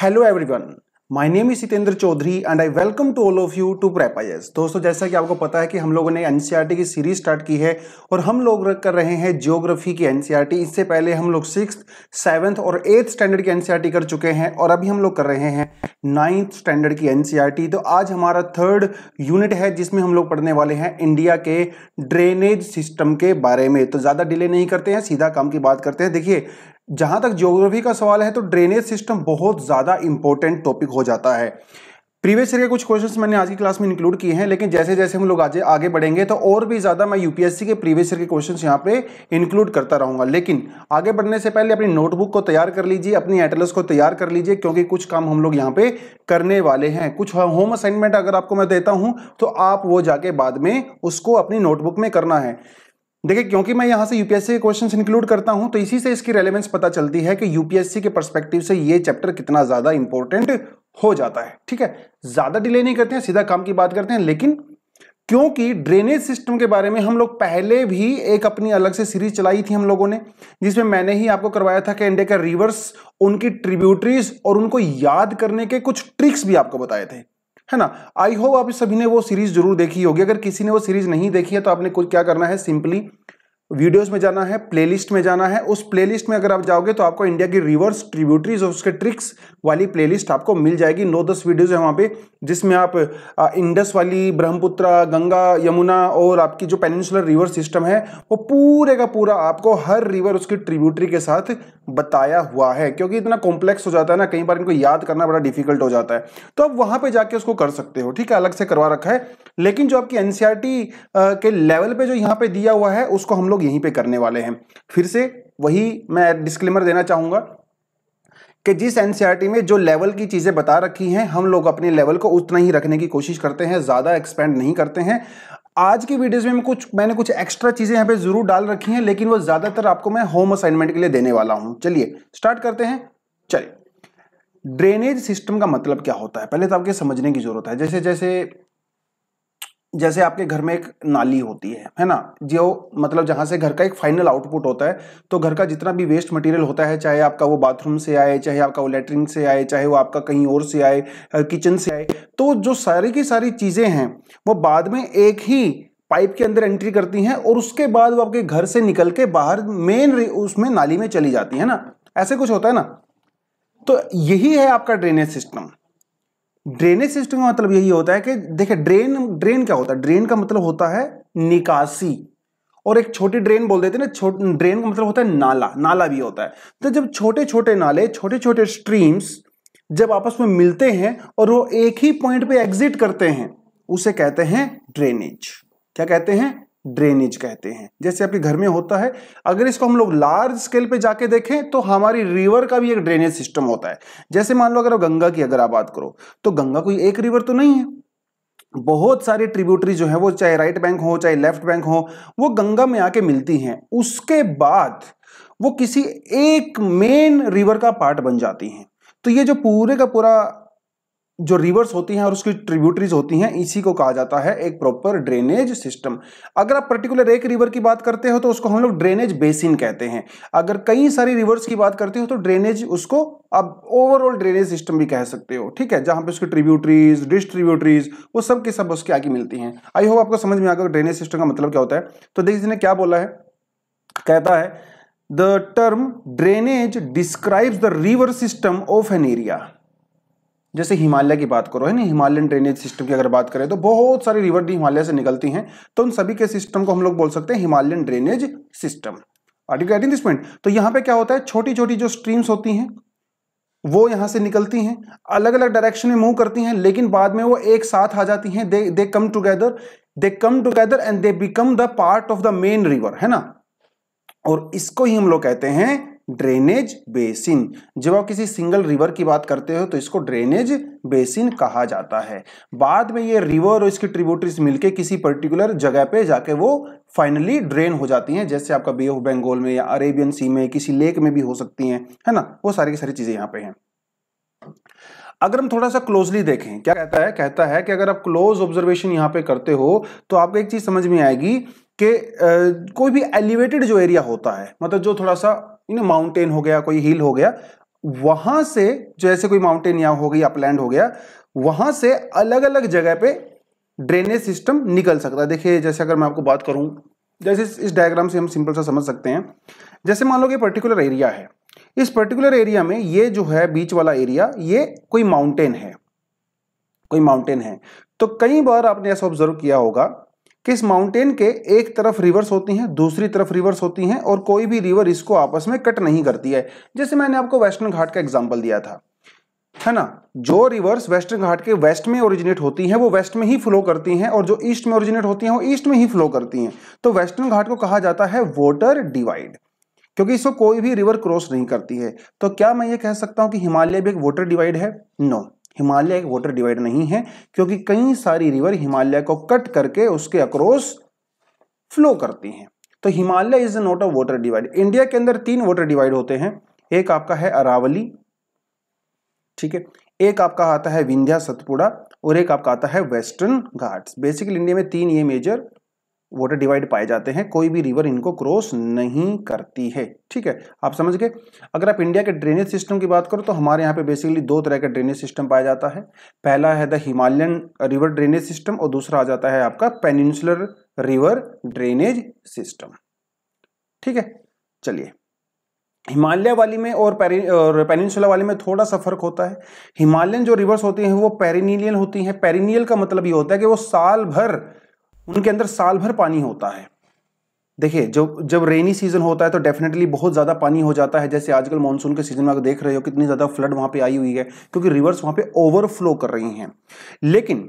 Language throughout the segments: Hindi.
Hello everyone my name is Sitendra Chaudhary and I welcome to all of you to Prep I दोस्तों जैसा कि आपको पता है कि हम लोगों ने एनसीईआरटी e की सीरीज स्टार्ट की है और हम लोग कर रहे हैं जियोग्राफी की एनसीईआरटी e इससे पहले हम लोग सिक्स सेवन्थ और एट्थ स्टैंडर्ड की एनसीईआरटी e कर चुके हैं और अभी हम लोग कर रहे हैं नाइन्थ स्टैंडर्ड की एनसीईआरटी तो आज हमारा थर्ड यूनिट है जिसमें हम लोग पढ़ने वाले हैं इंडिया के ड्रेनेज सिस्टम के बारे में तो ज़्यादा डिले नहीं करते हैं सीधा काम की बात करते हैं देखिए जहाँ तक ज्योग्राफी का सवाल है तो ड्रेनेज सिस्टम बहुत ज़्यादा इंपॉर्टेंट टॉपिक हो जाता है प्रीवियस ईयर के कुछ क्वेश्चंस मैंने आज की क्लास में इंक्लूड किए हैं लेकिन जैसे जैसे हम लोग आज आगे बढ़ेंगे तो और भी ज़्यादा मैं यूपीएससी के प्रीवियस ईयर के क्वेश्चंस यहाँ पे इंक्लूड करता रहूँगा लेकिन आगे बढ़ने से पहले अपनी नोटबुक को तैयार कर लीजिए अपनी एटलस को तैयार कर लीजिए क्योंकि कुछ काम हम लोग यहाँ पे करने वाले हैं कुछ होम असाइनमेंट अगर आपको मैं देता हूँ तो आप वो जाके बाद में उसको अपनी नोटबुक में करना है देखिए क्योंकि मैं यहाँ से यूपीएससी के क्वेश्चंस इंक्लूड करता हूँ तो इसी से इसकी रेलेवेंस पता चलती है कि यूपीएससी के परस्पेक्टिव से ये चैप्टर कितना ज़्यादा इंपॉर्टेंट हो जाता है ठीक है ज़्यादा डिले नहीं करते हैं सीधा काम की बात करते हैं लेकिन क्योंकि ड्रेनेज सिस्टम के बारे में हम लोग पहले भी एक अपनी अलग से सीरीज चलाई थी हम लोगों ने जिसमें मैंने ही आपको करवाया था कि इंडिया का रिवर्स उनकी ट्रिब्यूटरीज और उनको याद करने के कुछ ट्रिक्स भी आपको बताए थे है ना आई होप आप सभी ने वो सीरीज जरूर देखी होगी अगर किसी ने वो सीरीज नहीं देखी है तो आपने कुछ क्या करना है सिंपली वीडियोस में जाना है प्लेलिस्ट में जाना है उस प्लेलिस्ट में अगर आप जाओगे तो आपको इंडिया की रिवर्स ट्रिब्यूटरीज और उसके ट्रिक्स वाली प्लेलिस्ट आपको मिल जाएगी नौ दस वीडियोज है वहाँ पे जिसमें आप इंडस वाली ब्रह्मपुत्र गंगा यमुना और आपकी जो पेनिनसुलर रिवर सिस्टम है वो पूरे का पूरा आपको हर रिवर उसकी ट्रिब्यूटरी के साथ बताया हुआ है क्योंकि इतना कॉम्प्लेक्स हो जाता है ना कई बार इनको याद करना बड़ा डिफिकल्ट हो जाता है तो आप वहाँ पर जाके उसको कर सकते हो ठीक है अलग से करवा रखा है लेकिन जो आपकी एनसीआर e के लेवल पर जो यहाँ पे दिया हुआ है उसको हम लोग लोग यहीं पे करने वाले हैं फिर से वही मैं डिस्क्लेमर देना चाहूँगा कि जिस एनसीईआरटी e में जो लेवल की चीज़ें बता रखी हैं हम लोग अपने लेवल को उतना ही रखने की कोशिश करते हैं ज़्यादा एक्सपेंड नहीं करते हैं आज की वीडियोस में कुछ मैंने कुछ एक्स्ट्रा चीज़ें यहाँ पे ज़रूर डाल रखी हैं लेकिन वो ज़्यादातर आपको मैं होम असाइनमेंट के लिए देने वाला हूँ चलिए स्टार्ट करते हैं चलिए ड्रेनेज सिस्टम का मतलब क्या होता है पहले तो आपके समझने की ज़रूरत है जैसे जैसे जैसे आपके घर में एक नाली होती है है ना जो मतलब जहाँ से घर का एक फाइनल आउटपुट होता है तो घर का जितना भी वेस्ट मटेरियल होता है चाहे आपका वो बाथरूम से आए चाहे आपका वो लेटरिन से आए चाहे वो आपका कहीं और से आए किचन से आए तो जो सारी की सारी चीज़ें हैं वो बाद में एक ही पाइप के अंदर एंट्री करती हैं और उसके बाद वो आपके घर से निकल के बाहर मेन उसमें नाली में चली जाती है ना ऐसे कुछ होता है ना तो यही है आपका ड्रेनेज सिस्टम ड्रेनेज सिस्टम का मतलब यही होता है कि देखिए ड्रेन ड्रेन क्या होता है ड्रेन का मतलब होता है निकासी और एक छोटी ड्रेन बोल देते हैं ना ड्रेन का मतलब होता है नाला नाला भी होता है तो जब छोटे छोटे नाले छोटे छोटे स्ट्रीम्स जब आपस में मिलते हैं और वो एक ही पॉइंट पे एग्जिट करते हैं उसे कहते हैं ड्रेनेज क्या कहते हैं ड्रेनेज कहते हैं जैसे आपके घर में होता है अगर इसको हम लोग लार्ज स्केल पे जाके देखें तो हमारी रिवर का भी एक ड्रेनेज सिस्टम होता है जैसे मान लो अगर आप गंगा की अगर आप बात करो तो गंगा कोई एक रिवर तो नहीं है बहुत सारी ट्रिब्यूटरी जो है वो चाहे राइट बैंक हो चाहे लेफ्ट बैंक हो वो गंगा में आके मिलती हैं उसके बाद वो किसी एक मेन रिवर का पार्ट बन जाती हैं तो ये जो पूरे का पूरा जो रिवर्स होती हैं और उसकी ट्रिब्यूटरीज होती हैं इसी को कहा जाता है एक प्रॉपर ड्रेनेज सिस्टम अगर आप पर्टिकुलर एक रिवर की बात करते हो तो उसको हम लोग ड्रेनेज बेसिन कहते हैं अगर कई सारी रिवर्स की बात करते हो तो ड्रेनेज उसको आप ओवरऑल ड्रेनेज सिस्टम भी कह सकते हो ठीक है जहां पे उसकी ट्रिब्यूटरीज डिस्ट्रीब्यूटरीज वो सब के सब उसके आगे मिलती हैं आई होप आपको समझ में आकर ड्रेनेज सिस्टम का मतलब क्या होता है तो देखिए इसने क्या बोला है कहता है the term drainage describes the river system of an area जैसे हिमालय की बात करो है ना हिमालयन ड्रेनेज सिस्टम की अगर बात करें तो बहुत सारी रिवर भी हिमालय से निकलती हैं तो उन सभी के सिस्टम को हम लोग बोल सकते हैं Himalayan drainage system this point तो यहाँ पे क्या होता है छोटी छोटी जो स्ट्रीम्स होती हैं वो यहाँ से निकलती हैं अलग अलग डायरेक्शन में मूव करती हैं लेकिन बाद में वो एक साथ आ जाती हैं they they come together they come together and they become the part of the main river है ना और इसको ही हम लोग कहते हैं ड्रेनेज बेसिन जब आप किसी सिंगल रिवर की बात करते हो तो इसको ड्रेनेज बेसिन कहा जाता है बाद में ये रिवर और इसकी ट्रिब्यूटरीज मिलके किसी पर्टिकुलर जगह पे जाके वो फाइनली ड्रेन हो जाती हैं जैसे आपका बे ऑफ बंगाल में या अरेबियन सी में किसी लेक में भी हो सकती हैं है ना वो सारी की सारी चीज़ें यहाँ पे हैं अगर हम थोड़ा सा क्लोजली देखें क्या कहता है कहता है कि अगर आप क्लोज ऑब्जर्वेशन यहाँ पे करते हो तो आपको एक चीज़ समझ में आएगी कि कोई भी एलिवेटेड जो एरिया होता है मतलब जो थोड़ा सा यू नो माउंटेन हो गया कोई हिल हो गया वहां से जैसे कोई माउंटेन यहाँ हो गई अपलैंड हो गया वहां से अलग अलग जगह पे ड्रेनेज सिस्टम निकल सकता है देखिए जैसे अगर मैं आपको बात करूं जैसे इस डायग्राम से हम सिंपल सा समझ सकते हैं जैसे मान लो कि पर्टिकुलर एरिया है इस पर्टिकुलर एरिया में ये जो है बीच वाला एरिया ये कोई माउंटेन है कोई माउंटेन है तो कई बार आपने ऐसा ऑब्जर्व किया होगा किस इस माउंटेन के एक तरफ रिवर्स होती हैं दूसरी तरफ रिवर्स होती हैं और कोई भी रिवर इसको आपस में कट नहीं करती है जैसे मैंने आपको वेस्टर्न घाट का एग्जाम्पल दिया था है ना जो रिवर्स वेस्टर्न घाट के वेस्ट में ओरिजिनेट होती हैं वो वेस्ट में ही फ्लो करती हैं और जो ईस्ट में ओरिजिनेट होती हैं वो ईस्ट में ही फ्लो करती हैं तो वेस्टर्न घाट को कहा जाता है वोटर डिवाइड क्योंकि इसको कोई भी रिवर क्रॉस नहीं करती है तो क्या मैं ये कह सकता हूं कि हिमालय भी एक वोटर डिवाइड है नो no. हिमालय एक वाटर डिवाइड नहीं है क्योंकि कई सारी रिवर हिमालय को कट करके उसके अक्रॉस फ्लो करती हैं तो Himalaya is not a water divide India के अंदर तीन वाटर डिवाइड होते हैं एक आपका है अरावली ठीक है एक आपका आता है विंध्या सतपुड़ा और एक आपका आता है वेस्टर्न घाट्स बेसिकली इंडिया में तीन ये मेजर वाटर डिवाइड पाए जाते हैं कोई भी रिवर इनको क्रॉस नहीं करती है ठीक है आप समझ गए अगर आप इंडिया के ड्रेनेज सिस्टम की बात करो तो हमारे यहाँ पे बेसिकली दो तरह का ड्रेनेज सिस्टम पाया जाता है पहला है the Himalayan river drainage system और दूसरा आ जाता है आपका पेनिनसुलर रिवर ड्रेनेज सिस्टम ठीक है चलिए हिमालय वाली में और पेनिनसुला वाली में थोड़ा सा फर्क होता है हिमालयन जो रिवर्स होती हैं वो पेरिनियल होती हैं पेरिनियल का मतलब ये होता है कि वो साल भर उनके अंदर साल भर पानी होता है देखिए जब जब रेनी सीज़न होता है तो डेफिनेटली बहुत ज़्यादा पानी हो जाता है जैसे आजकल मानसून के सीज़न में अगर देख रहे हो कितनी ज़्यादा फ्लड वहाँ पे आई हुई है क्योंकि रिवर्स वहाँ पे ओवरफ्लो कर रही हैं लेकिन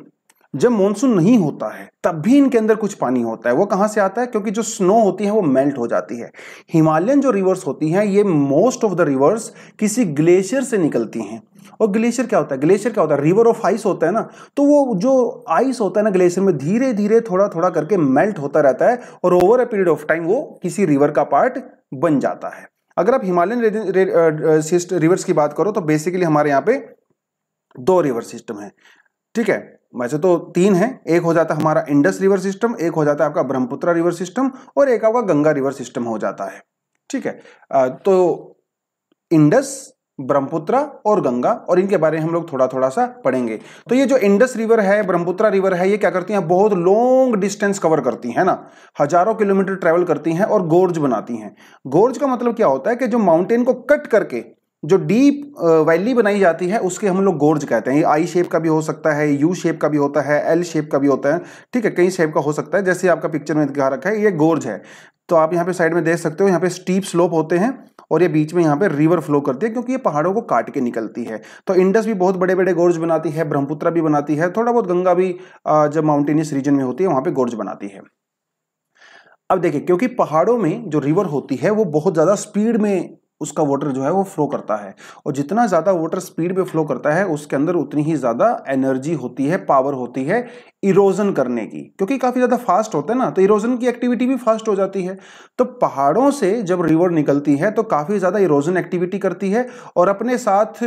जब मानसून नहीं होता है तब भी इनके अंदर कुछ पानी होता है वो कहां से आता है क्योंकि जो स्नो होती है वो मेल्ट हो जाती है हिमालयन जो रिवर्स होती हैं ये मोस्ट ऑफ द रिवर्स किसी ग्लेशियर से निकलती हैं और ग्लेशियर क्या होता है ग्लेशियर क्या होता है रिवर ऑफ आइस होता है ना तो वो जो आइस होता है ना ग्लेशियर में धीरे धीरे थोड़ा थोड़ा करके मेल्ट होता रहता है और over a period of time वो किसी रिवर का पार्ट बन जाता है अगर आप हिमालयन रिवर्स की बात करो तो बेसिकली हमारे यहाँ पे दो रिवर सिस्टम है ठीक है वैसे तो तीन है एक हो जाता है हमारा इंडस रिवर सिस्टम एक हो जाता है आपका ब्रह्मपुत्र रिवर सिस्टम और एक आपका गंगा रिवर सिस्टम हो जाता है ठीक है तो इंडस ब्रह्मपुत्र और गंगा और इनके बारे में हम लोग थोड़ा थोड़ा सा पढ़ेंगे तो ये जो इंडस रिवर है ब्रह्मपुत्र रिवर है ये क्या करती हैं बहुत लॉन्ग डिस्टेंस कवर करती हैं ना हजारों किलोमीटर ट्रेवल करती हैं और गोर्ज बनाती हैं गोर्ज का मतलब क्या होता है कि जो माउंटेन को कट करके जो डीप वैली बनाई जाती है उसके हम लोग गोर्ज कहते हैं ये आई शेप का भी हो सकता है यू शेप का भी होता है एल शेप का भी होता है ठीक है कई शेप का हो सकता है जैसे आपका पिक्चर में दिखा रखा है ये गोर्ज है तो आप यहाँ पे साइड में देख सकते हो यहाँ पे स्टीप स्लोप होते हैं और ये बीच में यहाँ पे रिवर फ्लो करती है क्योंकि ये पहाड़ों को काट के निकलती है तो इंडस भी बहुत बड़े बड़े गोर्ज बनाती है ब्रह्मपुत्र भी बनाती है थोड़ा बहुत गंगा भी जब माउंटेनियस रीजन में होती है वहाँ पर गोर्ज बनाती है अब देखिए क्योंकि पहाड़ों में जो रिवर होती है वो बहुत ज़्यादा स्पीड में उसका वाटर जो है वो फ्लो करता है और जितना ज़्यादा वाटर स्पीड पे फ्लो करता है उसके अंदर उतनी ही ज़्यादा एनर्जी होती है पावर होती है इरोजन करने की क्योंकि काफ़ी ज़्यादा फास्ट होता है ना तो इरोजन की एक्टिविटी भी फास्ट हो जाती है तो पहाड़ों से जब रिवर निकलती है तो काफ़ी ज़्यादा इरोजन एक्टिविटी करती है और अपने साथ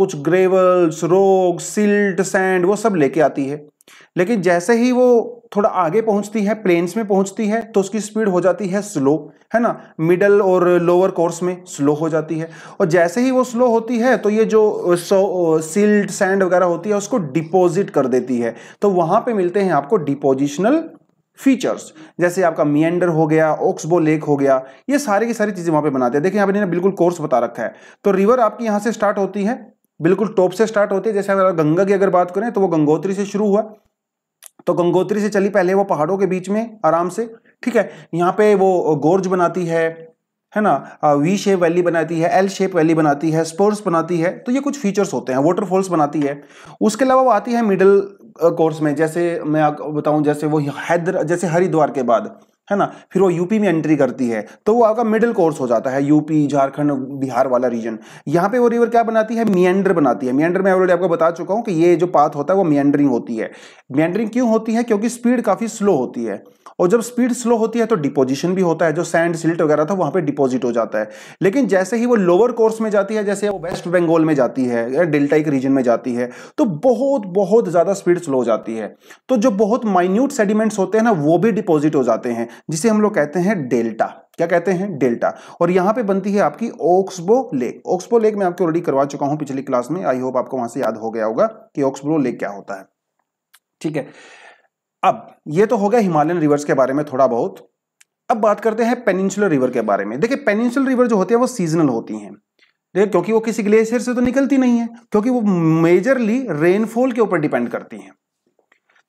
कुछ ग्रेवल्स रोग सिल्ट सैंड वो सब लेके आती है लेकिन जैसे ही वो थोड़ा आगे पहुंचती है प्लेन्स में पहुंचती है तो उसकी स्पीड हो जाती है स्लो है ना मिडल और लोअर कोर्स में स्लो हो जाती है और जैसे ही वो स्लो होती है तो ये जो सिल्ट सैंड वगैरह होती है उसको डिपोजिट कर देती है तो वहां पे मिलते हैं आपको डिपोजिशनल फीचर्स जैसे आपका मियंडर हो गया ऑक्सबो लेक हो गया ये सारी की सारी चीज़ें वहां पे बनाते हैं देखिए यहाँ पे बिल्कुल कोर्स बता रखा है तो रिवर आपकी यहाँ से स्टार्ट होती है बिल्कुल टॉप से स्टार्ट होती है जैसे अगर गंगा की अगर बात करें तो वो गंगोत्री से शुरू हुआ तो गंगोत्री से चली पहले वो पहाड़ों के बीच में आराम से ठीक है यहाँ पे वो गोर्ज बनाती है है ना वी शेप वैली बनाती है एल शेप वैली बनाती है स्पोर्स बनाती है तो ये कुछ फीचर्स होते हैं वाटरफॉल्स बनाती है उसके अलावा वो आती है मिडल कोर्स में जैसे मैं आपको बताऊं जैसे वो हैदर जैसे हरिद्वार के बाद है ना फिर वो यूपी में एंट्री करती है तो वो आपका मिडिल कोर्स हो जाता है यूपी झारखंड बिहार वाला रीजन यहाँ पे वो रिवर क्या बनाती है मियंडर बनाती है मियंडर में ऑलरेडी आपको बता चुका हूँ कि ये जो पाथ होता है वो मियंडरिंग होती है मियंडरिंग क्यों होती है क्योंकि स्पीड काफ़ी स्लो होती है और जब स्पीड स्लो होती है तो डिपोजिशन भी होता है जो सैंड सिल्ट वगैरह था वहाँ पर डिपोजिट हो जाता है लेकिन जैसे ही वो लोअर कोर्स में जाती है जैसे वो वेस्ट बंगाल में जाती है डेल्टा एक रीजन में जाती है तो बहुत बहुत ज़्यादा स्पीड स्लो हो जाती है तो जो बहुत माइन्यूट सेडिमेंट्स होते हैं ना वो भी डिपोजिट हो जाते हैं जिसे हम लोग कहते हैं डेल्टा क्या कहते हैं डेल्टा और यहां पे बनती है आपकी ओक्सबो लेक ओक्सबो लेक मैं आपको ऑलरेडी करवा चुका हूं पिछली क्लास में आई होप आपको वहां से याद हो गया होगा कि ओक्सबो लेक क्या होता है ठीक है अब ये तो हो गया हिमालयन रिवर्स के बारे में थोड़ा बहुत अब बात करते हैं पेनिनसुलर रिवर के बारे में देखिए पेनिनसुलर रिवर जो होते हैं वो सीजनल होती हैं देखिए क्योंकि वो किसी ग्लेशियर से तो निकलती नहीं है क्योंकि वो मेजरली रेनफॉल के ऊपर डिपेंड करती हैं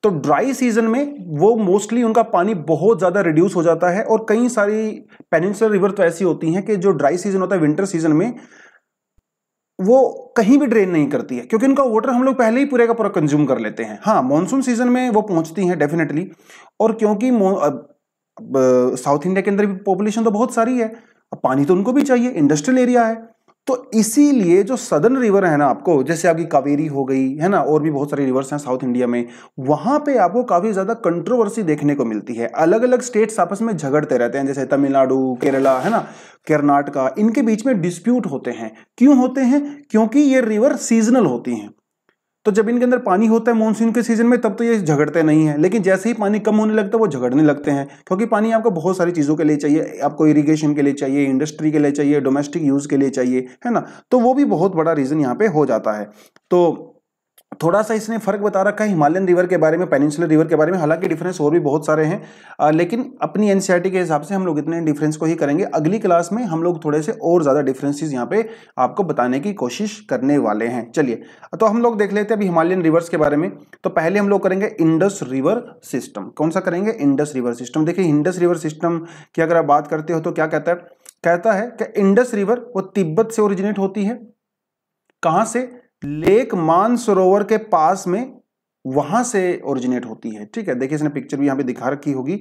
तो ड्राई सीजन में वो मोस्टली उनका पानी बहुत ज़्यादा रिड्यूस हो जाता है और कई सारी पेनिनसुलर रिवर तो ऐसी होती हैं कि जो ड्राई सीजन होता है विंटर सीजन में वो कहीं भी ड्रेन नहीं करती है क्योंकि उनका वाटर हम लोग पहले ही पूरे का पूरा कंज्यूम कर लेते हैं हाँ मानसून सीजन में वो पहुंचती हैं डेफिनेटली और क्योंकि साउथ इंडिया के अंदर भी पॉपुलेशन तो बहुत सारी है पानी तो उनको भी चाहिए इंडस्ट्रियल एरिया है तो इसीलिए जो सदर्न रिवर है ना आपको जैसे आपकी कावेरी हो गई है ना और भी बहुत सारे रिवर्स हैं साउथ इंडिया में वहाँ पे आपको काफ़ी ज़्यादा कंट्रोवर्सी देखने को मिलती है अलग अलग स्टेट्स आपस में झगड़ते रहते हैं जैसे तमिलनाडु केरला है ना कर्नाटका इनके बीच में डिस्प्यूट होते हैं क्यों होते हैं क्योंकि ये रिवर सीजनल होती हैं तो जब इनके अंदर पानी होता है मानसून के सीजन में तब तो ये झगड़ते नहीं हैं लेकिन जैसे ही पानी कम होने लगता है वो झगड़ने लगते हैं क्योंकि पानी आपको बहुत सारी चीज़ों के लिए चाहिए आपको इरीगेशन के लिए चाहिए इंडस्ट्री के लिए चाहिए डोमेस्टिक यूज़ के लिए चाहिए है ना तो वो भी बहुत बड़ा रीज़न यहाँ पर हो जाता है तो थोड़ा सा इसने फर्क बता रखा है हिमालयन रिवर के बारे में पेनिनसुलर रिवर के बारे में हालांकि डिफरेंस और भी बहुत सारे हैं आ, लेकिन अपनी एन e के हिसाब से हम लोग इतने डिफरेंस को ही करेंगे अगली क्लास में हम लोग थोड़े से और ज़्यादा डिफरेंसेस यहाँ पे आपको बताने की कोशिश करने वाले हैं चलिए तो हम लोग देख लेते हैं अभी हिमालयन रिवर्स के बारे में तो पहले हम लोग करेंगे इंडस रिवर सिस्टम कौन सा करेंगे इंडस रिवर सिस्टम देखिए इंडस रिवर सिस्टम की अगर आप बात करते हो तो क्या कहता है कहता है कि इंडस रिवर वो तिब्बत से ओरिजिनेट होती है कहाँ से लेक मानसरोवर के पास में वहां से ओरिजिनेट होती है ठीक है देखिए इसने पिक्चर भी यहां पे दिखा रखी होगी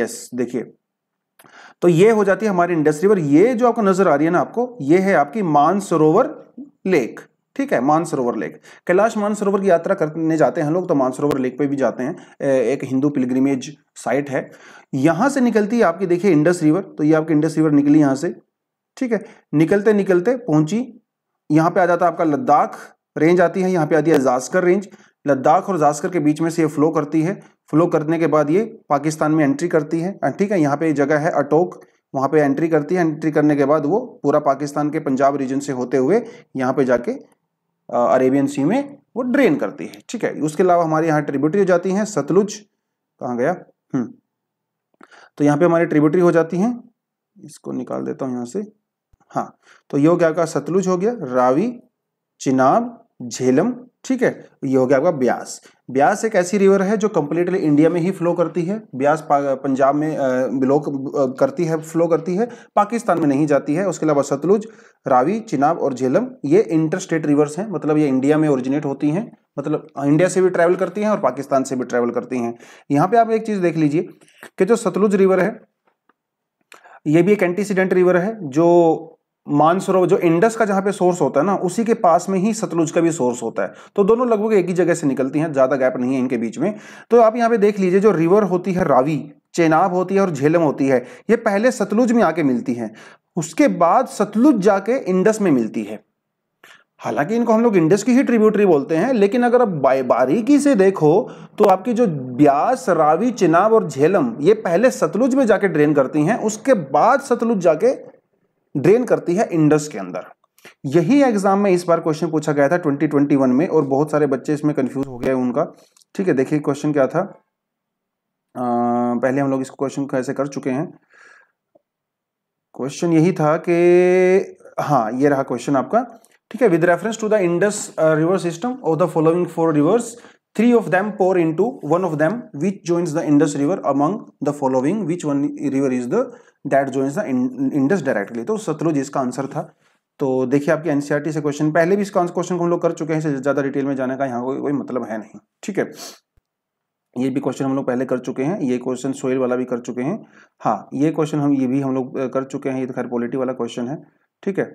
यस देखिए तो ये हो जाती है हमारी इंडस रिवर ये जो आपको नजर आ रही है ना आपको ये है आपकी मानसरोवर लेक ठीक है मानसरोवर लेक कैलाश मानसरोवर की यात्रा करने जाते हैं लोग तो मानसरोवर लेक पे भी जाते हैं एक हिंदू पिलग्रिमेज साइट है यहां से निकलती है आपकी देखिए इंडस रिवर तो ये आपकी इंडस रिवर निकली यहां से ठीक है निकलते निकलते पहुंची यहाँ पे आ जाता है आपका लद्दाख रेंज आती है यहाँ पे आती है जास्कर रेंज लद्दाख और जास्कर के बीच में से ये फ्लो करती है फ्लो करने के बाद ये पाकिस्तान में एंट्री करती है ठीक है यहाँ पे जगह है अटोक वहाँ पे एंट्री करती है एंट्री करने के बाद वो पूरा पाकिस्तान के पंजाब रीजन से होते हुए यहाँ पे जाके अरेबियन सी में वो ड्रेन करती है ठीक है उसके अलावा हमारे यहाँ ट्रिब्यूटरी हो जाती हैं सतलुज कहाँ गया हम्म तो यहाँ पे हमारी ट्रिब्यूटरी हो जाती हैं इसको निकाल देता हूँ यहाँ से हाँ तो ये हो गया आपका सतलुज हो गया रावी चिनाब झेलम ठीक है ये हो गया आपका ब्यास ब्यास एक ऐसी रिवर है जो कंप्लीटली इंडिया में ही फ्लो करती है ब्यास पंजाब में बिलो करती है फ्लो करती है पाकिस्तान में नहीं जाती है उसके अलावा सतलुज रावी चिनाब और झेलम ये इंटर स्टेट रिवर्स हैं मतलब ये इंडिया में ओरिजिनेट होती हैं मतलब इंडिया से भी ट्रैवल करती हैं और पाकिस्तान से भी ट्रैवल करती हैं यहाँ पर आप एक चीज़ देख लीजिए कि जो सतलुज रिवर है ये भी एक एंटीसीडेंट रिवर है जो मानसरोवर जो इंडस का जहाँ पे सोर्स होता है ना उसी के पास में ही सतलुज का भी सोर्स होता है तो दोनों लगभग एक ही जगह से निकलती हैं ज़्यादा गैप नहीं है इनके बीच में तो आप यहाँ पे देख लीजिए जो रिवर होती है रावी चेनाब होती है और झेलम होती है ये पहले सतलुज में आके मिलती है उसके बाद सतलुज जाके इंडस में मिलती है हालांकि इनको हम लोग इंडस की ही ट्रिब्यूटरी बोलते हैं लेकिन अगर आप बारीकी से देखो तो आपकी जो ब्यास रावी चिनाब और झेलम ये पहले सतलुज में जाके ड्रेन करती हैं उसके बाद सतलुज जाके ड्रेन करती है इंडस के अंदर यही एग्जाम में इस बार क्वेश्चन पूछा गया था 2021 में और बहुत सारे बच्चे इसमें कंफ्यूज हो गए उनका ठीक है देखिए क्वेश्चन क्या था आ, पहले हम लोग इस क्वेश्चन को ऐसे कर चुके हैं क्वेश्चन यही था कि हाँ ये रहा क्वेश्चन आपका ठीक है with reference to the Indus river system और the following four rivers Three of them pour into one of them which joins the Indus river among the following which one river is the that joins the Indus directly तो सतलुज इसका आंसर था तो देखिए आपकी एनसीईआरटी e से क्वेश्चन पहले भी इसका क्वेश्चन हम लोग कर चुके हैं ज़्यादा डिटेल में जाने का यहाँ कोई मतलब है नहीं ठीक है ये भी क्वेश्चन हम लोग पहले कर चुके हैं ये क्वेश्चन सोयल वाला भी कर चुके हैं हाँ ये क्वेश्चन हम ये भी हम लोग कर चुके हैं ये तो खैर पॉलिटी वाला क्वेश्चन है ठीक है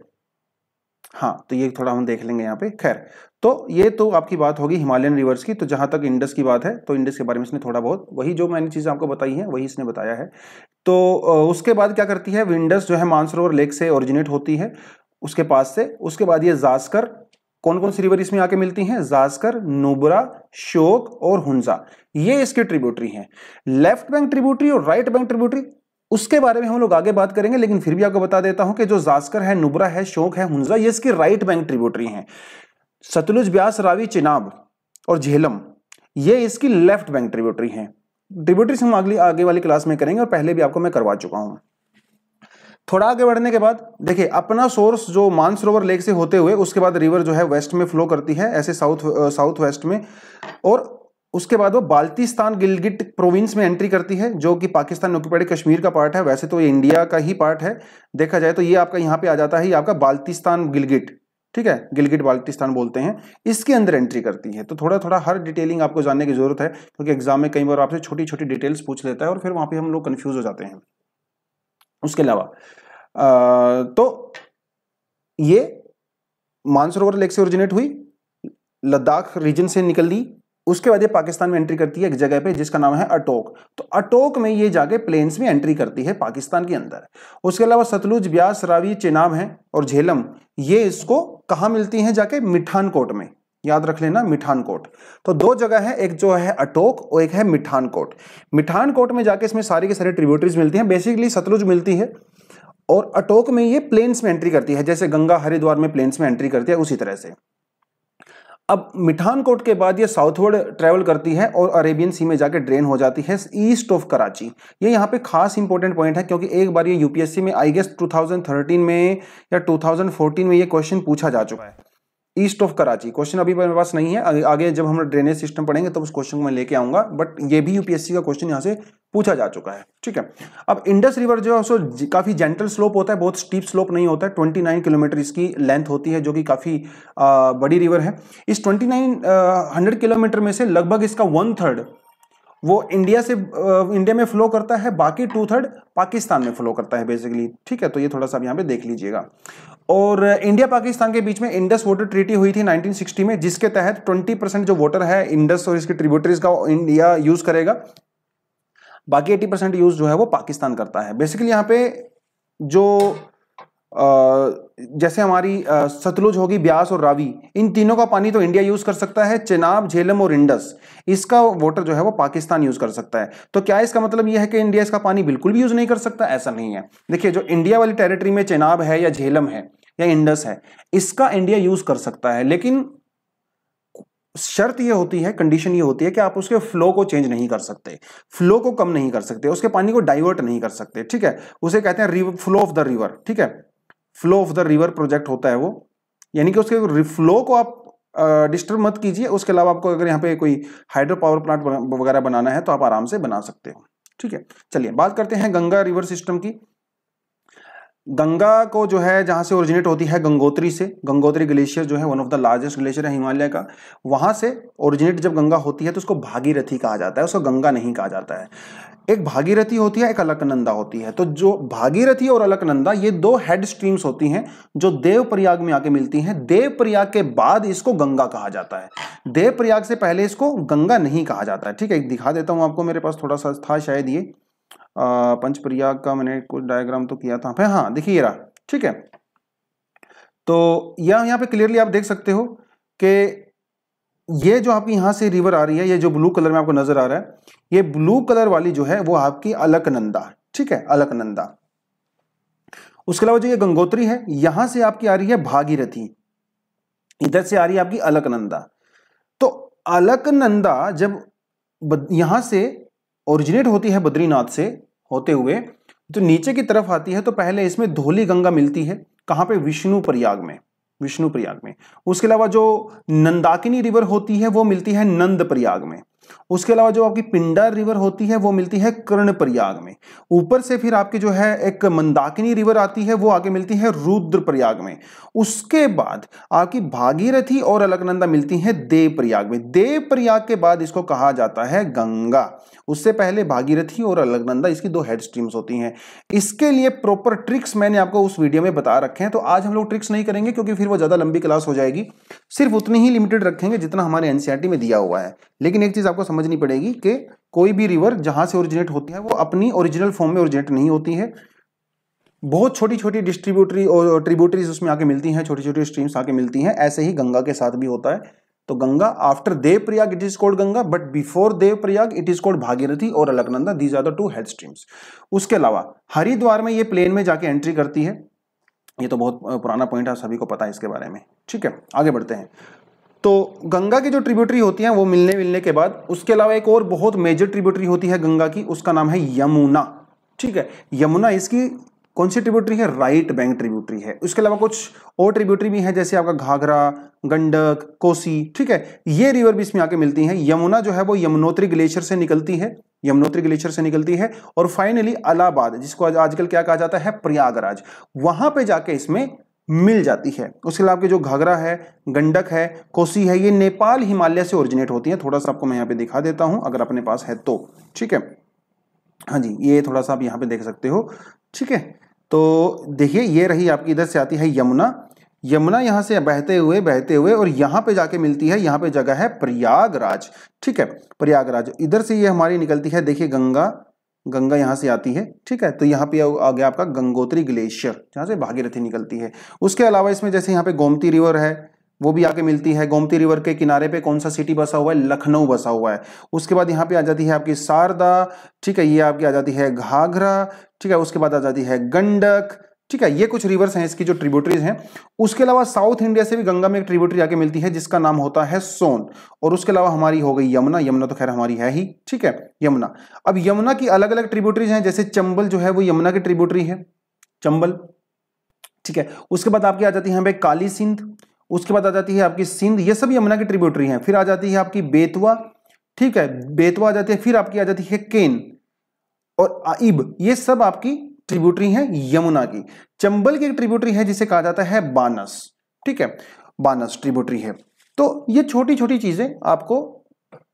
हाँ तो ये थोड़ा हम देख लेंगे यहाँ पे खैर तो ये तो आपकी बात होगी हिमालयन रिवर्स की तो जहां तक इंडस की बात है तो इंडस के बारे में इसने थोड़ा बहुत वही जो मैंने चीज़ें आपको बताई हैं वही इसने बताया है तो उसके बाद क्या करती है विंडस जो है मानसरोवर लेक से ओरिजिनेट होती है उसके पास से उसके बाद ये जास्कर कौन कौन सी रिवर इसमें आके मिलती हैं जास्कर नुबरा शोक और हुंजा ये इसके ट्रिब्यूटरी हैं लेफ्ट बैंक ट्रिब्यूटरी और राइट बैंक ट्रिब्यूटरी उसके बारे में हम लोग आगे बात करेंगे लेकिन फिर भी आपको बता देता हूं कि जो जास्कर है नुबरा है शोक है हुंजा ये इसकी राइट बैंक ट्रिब्यूटरी हैं सतलुज ब्यास रावी चिनाब और झेलम ये इसकी लेफ्ट बैंक ट्रिब्यूटरी हैं ट्रिब्यूटरी हम अगली आगे वाली क्लास में करेंगे और पहले भी आपको मैं करवा चुका हूँ थोड़ा आगे बढ़ने के बाद देखिए अपना सोर्स जो मानसरोवर लेक से होते हुए उसके बाद रिवर जो है वेस्ट में फ्लो करती है ऐसे साउथ साउथ वेस्ट में और उसके बाद वो बाल्तिस्तान गिलगिट प्रोविंस में एंट्री करती है जो कि पाकिस्तान ऑक्यूपाइड कश्मीर का पार्ट है वैसे तो ये इंडिया का ही पार्ट है देखा जाए तो ये आपका यहाँ पे आ जाता है ये आपका बाल्तिस्तान गिलगिट ठीक है गिलगिट बाल्टिस्तान बोलते हैं इसके अंदर एंट्री करती है तो थोड़ा थोड़ा हर डिटेलिंग आपको जानने की जरूरत है क्योंकि तो एग्जाम में कई बार आपसे छोटी छोटी डिटेल्स पूछ लेता है और फिर वहां पर हम लोग कन्फ्यूज हो जाते हैं उसके अलावा तो ये मानसरोवर लेक से ओरिजिनेट हुई लद्दाख रीजन से निकल दी उसके बाद ये पाकिस्तान में एंट्री करती है एक जगह पे जिसका नाम है अटोक तो अटोक में ये जाके प्लेन्स में एंट्री करती है पाकिस्तान के अंदर उसके अलावा सतलुज ब्यास रावी चेनाब है और झेलम ये इसको कहाँ मिलती हैं जाके मिठानकोट में याद रख लेना मिठानकोट तो दो जगह है एक जो है अटोक और एक है मिठानकोट मिठानकोट में जाके इसमें सारी के सारे ट्रिब्यूटरीज मिलती हैं बेसिकली सतलुज मिलती है और अटोक में ये प्लेन्स में एंट्री करती है जैसे गंगा हरिद्वार में प्लेन्स में एंट्री करती है उसी तरह से अब मिठानकोट के बाद ये साउथवर्ड ट्रैवल करती है और अरेबियन सी में जाके ड्रेन हो जाती है ईस्ट ऑफ कराची ये यहाँ पे खास इंपॉर्टेंट पॉइंट है क्योंकि एक बार ये यूपीएससी में आई गेस 2013 में या 2014 में ये क्वेश्चन पूछा जा चुका है ईस्ट ऑफ कराची क्वेश्चन अभी मेरे पास नहीं है आगे जब हम ड्रेनेज सिस्टम पढ़ेंगे तब तो उस क्वेश्चन को मैं लेके आऊंगा बट ये भी यूपीएससी का क्वेश्चन यहाँ से पूछा जा चुका है ठीक है अब इंडस रिवर जो है सो काफ़ी जेंटल स्लोप होता है बहुत स्टीप स्लोप नहीं होता है नाइन किलोमीटर इसकी लेंथ होती है जो कि काफ़ी बड़ी रिवर है इस नाइन हंड्रेड किलोमीटर में से लगभग इसका वन थर्ड वो इंडिया से इंडिया में फ्लो करता है बाकी टू थर्ड पाकिस्तान में फ्लो करता है बेसिकली ठीक है तो ये थोड़ा सा यहाँ पे देख लीजिएगा और इंडिया पाकिस्तान के बीच में इंडस वाटर ट्रीटी हुई थी 1960 में जिसके तहत 20 परसेंट जो वाटर है इंडस और इसके ट्रिब्यूटरीज का इंडिया यूज़ करेगा बाकी एटी परसेंट यूज़ जो है वो पाकिस्तान करता है बेसिकली यहाँ पे जो जैसे हमारी सतलुज होगी ब्यास और रावी इन तीनों का पानी तो इंडिया यूज़ कर सकता है चेनाब झेलम और इंडस इसका वाटर जो है वो पाकिस्तान यूज़ कर सकता है तो क्या इसका मतलब यह है कि इंडिया इसका पानी बिल्कुल भी यूज़ नहीं कर सकता ऐसा नहीं है देखिए जो इंडिया वाली टेरिटरी में चेनाब है या झेलम है या इंडस है इसका इंडिया यूज़ कर सकता है लेकिन शर्त ये होती है कंडीशन ये होती है कि आप उसके फ्लो को चेंज नहीं कर सकते फ्लो को कम नहीं कर सकते उसके पानी को डाइवर्ट नहीं कर सकते ठीक है उसे कहते हैं फ्लो ऑफ द रिवर ठीक है flow of the river project होता है वो यानी कि उसके फ्लो को आप डिस्टर्ब मत कीजिए उसके अलावा आपको अगर यहाँ पे कोई हाइड्रो पावर प्लांट वगैरह बनाना है तो आप आराम से बना सकते हो ठीक है चलिए बात करते हैं गंगा रिवर सिस्टम की गंगा को जो है जहां से ओरिजिनेट होती है गंगोत्री से गंगोत्री ग्लेशियर जो है one of the largest glacier है हिमालय का वहां से ओरिजिनेट जब गंगा होती है तो उसको भागीरथी कहा जाता है उसको गंगा नहीं कहा जाता है एक भागीरथी होती है एक अलकनंदा होती है तो जो भागीरथी और अलकनंदा ये दो हेड स्ट्रीम्स होती हैं जो देव प्रयाग में आके मिलती हैं देव प्रयाग के बाद इसको गंगा कहा जाता है देव प्रयाग से पहले इसको गंगा नहीं कहा जाता है ठीक है दिखा देता हूं आपको मेरे पास थोड़ा सा था शायद ये पंचप्रयाग का मैंने कुछ डायग्राम तो किया था हाँ देखिए रहा ठीक है तो यह यहाँ पे क्लियरली आप देख सकते हो कि ये जो आपकी यहाँ से रिवर आ रही है ये जो ब्लू कलर में आपको नजर आ रहा है ये ब्लू कलर वाली जो है वो आपकी अलकनंदा ठीक है अलकनंदा उसके अलावा जो ये गंगोत्री है यहां से आपकी आ रही है भागीरथी इधर से आ रही है आपकी अलकनंदा तो अलकनंदा जब यहां से ओरिजिनेट होती है बद्रीनाथ से होते हुए तो नीचे की तरफ आती है तो पहले इसमें धोली गंगा मिलती है कहां पे विष्णु प्रयाग में विष्णु प्रयाग में उसके अलावा जो नंदाकिनी रिवर होती है वो मिलती है नंद प्रयाग में उसके अलावा जो आपकी पिंडा रिवर होती है वो मिलती है कर्णप्रयाग में ऊपर से फिर आपके जो है एक मंदाकिनी रिवर आती है वो आगे मिलती है रुद्रप्रयाग में उसके बाद आपकी भागीरथी और अलकनंदा मिलती है देवप्रयाग में देवप्रयाग के बाद इसको कहा जाता है गंगा उससे पहले भागीरथी और अलकनंदा इसकी दो हेड स्ट्रीम्स होती हैं इसके लिए प्रॉपर ट्रिक्स मैंने आपको उस वीडियो में बता रखे हैं तो आज हम लोग ट्रिक्स नहीं करेंगे क्योंकि फिर वो ज़्यादा लंबी क्लास हो जाएगी सिर्फ उतनी ही लिमिटेड रखेंगे जितना हमारे एनसीआरटी e में दिया हुआ है लेकिन एक चीज़ आपको समझनी पड़ेगी कि कोई भी रिवर जहाँ से ओरिजिनेट होती है वो अपनी ओरिजिनल फॉर्म में ओरिजिनेट नहीं होती है बहुत छोटी छोटी डिस्ट्रीब्यूटरी और ट्रिब्यूटरीज उसमें आके मिलती हैं छोटी छोटी स्ट्रीम्स आके मिलती हैं ऐसे ही गंगा के साथ भी होता है तो Ganga after Devprayag it is called Ganga but before Devprayag it is called Bhagirathi और Alaknanda these are the two head streams उसके अलावा हरिद्वार में ये प्लेन में जाके एंट्री करती है ये तो बहुत पुराना पॉइंट है सभी को पता है इसके बारे में ठीक है आगे बढ़ते हैं तो गंगा की जो ट्रिब्यूटरी होती हैं वो मिलने मिलने के बाद उसके अलावा एक और बहुत मेजर ट्रिब्यूटरी होती है गंगा की उसका नाम है यमुना ठीक है यमुना इसकी कौन सी ट्रिब्यूटरी है राइट बैंक ट्रिब्यूटरी है उसके अलावा कुछ और ट्रिब्यूटरी भी हैं जैसे आपका घाघरा गंडक कोसी ठीक है ये रिवर भी इसमें आके मिलती हैं यमुना जो है वो यमुनोत्री ग्लेशियर से निकलती है यमुनोत्री ग्लेशियर से निकलती है और फाइनली अलाहाबाद जिसको आजकल क्या कहा जाता है प्रयागराज वहां पर जाके इसमें मिल जाती है उसके अलावा आपके जो घाघरा है गंडक है कोसी है ये नेपाल हिमालय से ओरिजिनेट होती है थोड़ा सा आपको मैं यहाँ पे दिखा देता हूँ अगर अपने पास है तो ठीक है हाँ जी ये थोड़ा सा आप यहाँ पे देख सकते हो ठीक है तो देखिए ये रही आपकी इधर से आती है यमुना यमुना यहाँ से बहते हुए बहते हुए और यहाँ पे जाके मिलती है यहाँ पे जगह है प्रयागराज ठीक है प्रयागराज इधर से ये हमारी निकलती है देखिए गंगा गंगा यहाँ से आती है ठीक है तो यहाँ पे आ गया आपका गंगोत्री ग्लेशियर जहाँ से भागीरथी निकलती है उसके अलावा इसमें जैसे यहाँ पे गोमती रिवर है वो भी आके मिलती है गोमती रिवर के किनारे पे कौन सा सिटी बसा हुआ है लखनऊ बसा हुआ है उसके बाद यहाँ पे आ जाती है आपकी शारदा ठीक है ये आपकी आ जाती है घाघरा ठीक है उसके बाद आ जाती है गंडक ठीक है ये कुछ रिवर्स हैं इसकी जो ट्रिब्यूटरीज हैं उसके अलावा साउथ इंडिया से भी गंगा में एक ट्रिब्यूटरी आके मिलती है जिसका नाम होता है सोन और उसके अलावा हमारी हो गई यमुना यमुना तो खैर हमारी है ही ठीक है यमुना अब यमुना की अलग अलग ट्रिब्यूटरीज हैं जैसे चंबल जो है वो यमुना की ट्रिब्यूटरी है चंबल ठीक है उसके बाद आपकी आ जाती है भाई काली सिंध उसके बाद आ जाती है आपकी सिंध ये सब यमुना की ट्रिब्यूटरी है फिर आ जाती है आपकी बेतवा ठीक है बेतवा आ जाती है फिर आपकी आ जाती है केन और इब ये सब आपकी ट्रिब्यूटरी है यमुना की चंबल की एक ट्रिब्यूटरी है जिसे कहा जाता है बानस ठीक है बानस ट्रिब्यूटरी है तो ये छोटी छोटी चीज़ें आपको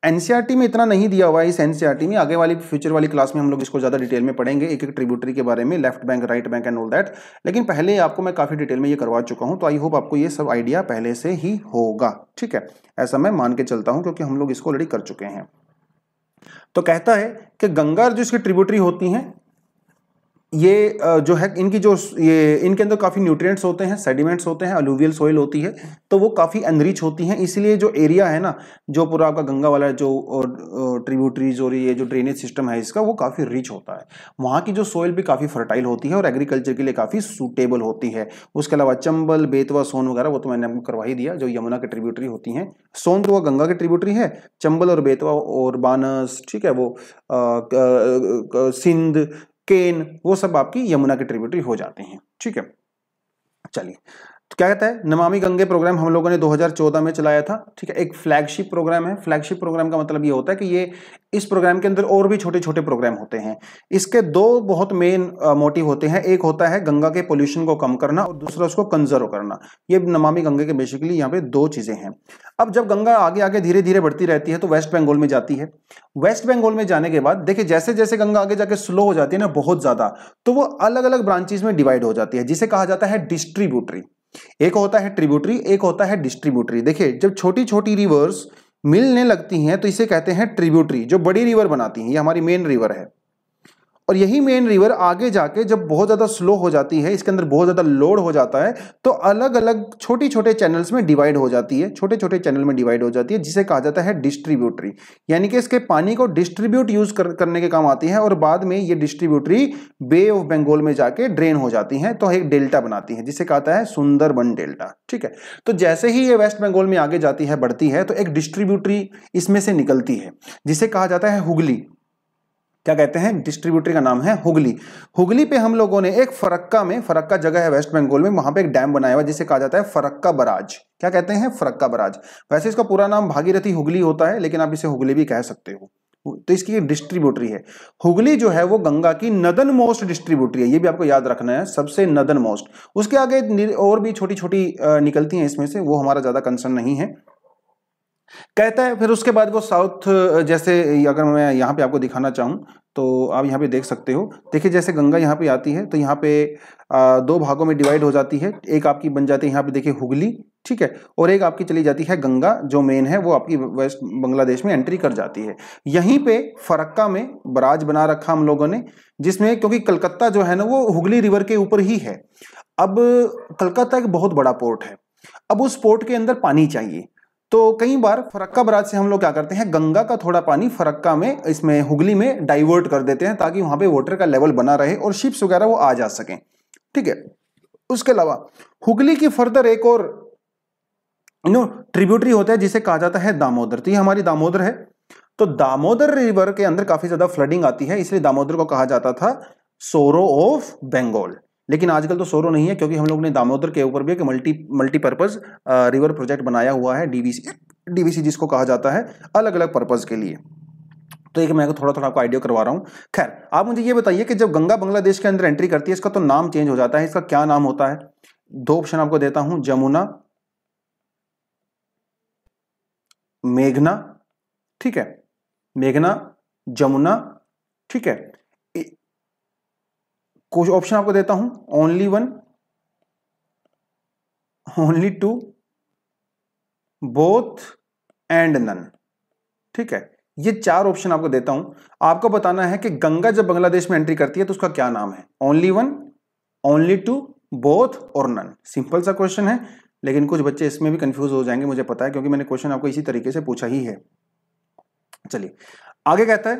एनसीआरटी में इतना नहीं दिया हुआ है इस एनसीआरटी में आगे वाली फ्यूचर वाली क्लास में हम लोग इसको ज़्यादा डिटेल में पढ़ेंगे एक एक ट्रिब्यूटरी के बारे में left bank right bank and all that लेकिन पहले आपको मैं काफ़ी डिटेल में ये करवा चुका हूं तो आई होप आपको ये सब आइडिया पहले से ही होगा ठीक है ऐसा मैं मान के चलता हूं क्योंकि हम लोग इसको ऑलरेडी कर चुके हैं तो कहता है कि गंगा जो इसकी ट्रिब्यूटरी होती हैं ये जो है इनकी जो ये इनके अंदर काफ़ी न्यूट्रिएंट्स होते हैं सेडिमेंट्स होते हैं अलूवियल सोइल होती है तो वो काफ़ी अनरिच होती हैं इसलिए जो एरिया है ना जो पूरा आपका गंगा वाला जो ट्रिब्यूटरीज और ये जो ड्रेनेज सिस्टम है इसका वो काफ़ी रिच होता है वहाँ की जो सॉइल भी काफ़ी फर्टाइल होती है और एग्रीकल्चर के लिए काफ़ी सूटेबल होती है उसके अलावा चंबल बेतवा सोन वगैरह वो तो मैंने आपको करवा ही दिया जो यमुना की ट्रिब्यूटरी होती हैं सोन तो वो गंगा की ट्रिब्यूटरी है चंबल और बेतवा और बानस ठीक है वो सिंध केन वो सब आपकी यमुना के ट्रिब्यूटरी हो जाते हैं ठीक है चलिए क्या कहता है नमामि गंगे प्रोग्राम हम लोगों ने 2014 में चलाया था ठीक है एक फ्लैगशिप प्रोग्राम है फ्लैगशिप प्रोग्राम का मतलब ये होता है कि ये इस प्रोग्राम के अंदर और भी छोटे छोटे प्रोग्राम होते हैं इसके दो बहुत मेन मोटिव होते हैं एक होता है गंगा के पोल्यूशन को कम करना और दूसरा उसको कंजर्व करना ये नमामि गंगे के बेसिकली यहाँ पे दो चीज़ें हैं अब जब गंगा आगे आगे धीरे धीरे बढ़ती रहती है तो वेस्ट बंगाल में जाती है वेस्ट बंगाल में जाने के बाद देखिए जैसे जैसे गंगा आगे जाके स्लो हो जाती है ना बहुत ज़्यादा तो वो अलग अलग ब्रांचेज में डिवाइड हो जाती है जिसे कहा जाता है डिस्ट्रीब्यूटरी एक होता है ट्रिब्यूटरी एक होता है डिस्ट्रीब्यूटरी देखिए जब छोटी छोटी रिवर्स मिलने लगती हैं तो इसे कहते हैं ट्रिब्यूटरी जो बड़ी रिवर बनाती हैं ये हमारी मेन रिवर है और यही मेन रिवर आगे जाके जब बहुत ज़्यादा स्लो हो जाती है इसके अंदर बहुत ज़्यादा लोड हो जाता है तो अलग अलग छोटे छोटे चैनल्स में डिवाइड हो जाती है छोटे छोटे चैनल में डिवाइड हो जाती है जिसे कहा जाता है डिस्ट्रीब्यूटरी यानी कि इसके पानी को डिस्ट्रीब्यूट यूज़ कर, करने के काम आती है और बाद में ये डिस्ट्रीब्यूटरी बे ऑफ बंगाल में जाके ड्रेन हो जाती है तो एक डेल्टा बनाती है जिसे कहता है सुंदरबन डेल्टा ठीक है तो जैसे ही ये वेस्ट बंगाल में आगे जाती है बढ़ती है तो एक डिस्ट्रीब्यूटरी इसमें से निकलती है जिसे कहा जाता है हुगली क्या कहते हैं डिस्ट्रीब्यूटरी का नाम है हुगली हुगली पे हम लोगों ने एक फरक्का में फरक्का जगह है वेस्ट बंगाल में वहां पे एक डैम बनाया हुआ जिसे कहा जाता है फरक्का बराज क्या कहते हैं फरक्का बराज वैसे इसका पूरा नाम भागीरथी हुगली होता है लेकिन आप इसे हुगली भी कह सकते हो तो इसकी डिस्ट्रीब्यूटरी है हुगली जो है वो गंगा की नदन मोस्ट डिस्ट्रीब्यूटरी है ये भी आपको याद रखना है सबसे नदन मोस्ट उसके आगे और भी छोटी छोटी निकलती हैं इसमें से वो हमारा ज़्यादा कंसर्न नहीं है कहता है फिर उसके बाद वो साउथ जैसे अगर मैं यहाँ पे आपको दिखाना चाहूँ तो आप यहाँ पे देख सकते हो देखिए जैसे गंगा यहाँ पे आती है तो यहाँ पे दो भागों में डिवाइड हो जाती है एक आपकी बन जाती है यहाँ पे देखिए हुगली ठीक है और एक आपकी चली जाती है गंगा जो मेन है वो आपकी वेस्ट बांग्लादेश में एंट्री कर जाती है यहीं पे फरक्का में बराज बना रखा हम लोगों ने जिसमें क्योंकि कलकत्ता जो है ना वो हुगली रिवर के ऊपर ही है अब कलकत्ता एक बहुत बड़ा पोर्ट है अब उस पोर्ट के अंदर पानी चाहिए तो कई बार फरक्का बराज से हम लोग क्या करते हैं गंगा का थोड़ा पानी फरक्का में इसमें हुगली में डाइवर्ट कर देते हैं ताकि वहां पे वाटर का लेवल बना रहे और शिप्स वगैरह वो आ जा सकें ठीक है उसके अलावा हुगली की फर्दर एक और नो ट्रिब्यूटरी होता है जिसे कहा जाता है दामोदर तो ये हमारी दामोदर है तो दामोदर रिवर के अंदर काफ़ी ज़्यादा फ्लडिंग आती है इसलिए दामोदर को कहा जाता था सोरो ऑफ बंगाल लेकिन आजकल तो सोरो नहीं है क्योंकि हम लोग ने दामोदर के ऊपर भी एक मल्टी मल्टीपर्पज़ रिवर प्रोजेक्ट बनाया हुआ है डीवीसी डीवीसी जिसको कहा जाता है अलग अलग पर्पज़ के लिए तो एक मैं थोड़ा थोड़ा आपको आइडिया करवा रहा हूँ खैर आप मुझे ये बताइए कि जब गंगा बांग्लादेश के अंदर एंट्री करती है इसका तो नाम चेंज हो जाता है इसका क्या नाम होता है दो ऑप्शन आपको देता हूं जमुना मेघना ठीक है मेघना जमुना ठीक है कुछ ऑप्शन आपको देता हूं only one only two both and none ठीक है ये चार ऑप्शन आपको देता हूं आपको बताना है कि गंगा जब बांग्लादेश में एंट्री करती है तो उसका क्या नाम है only one only two both और नन सिंपल सा क्वेश्चन है लेकिन कुछ बच्चे इसमें भी कंफ्यूज हो जाएंगे मुझे पता है क्योंकि मैंने क्वेश्चन आपको इसी तरीके से पूछा ही है चलिए आगे कहता है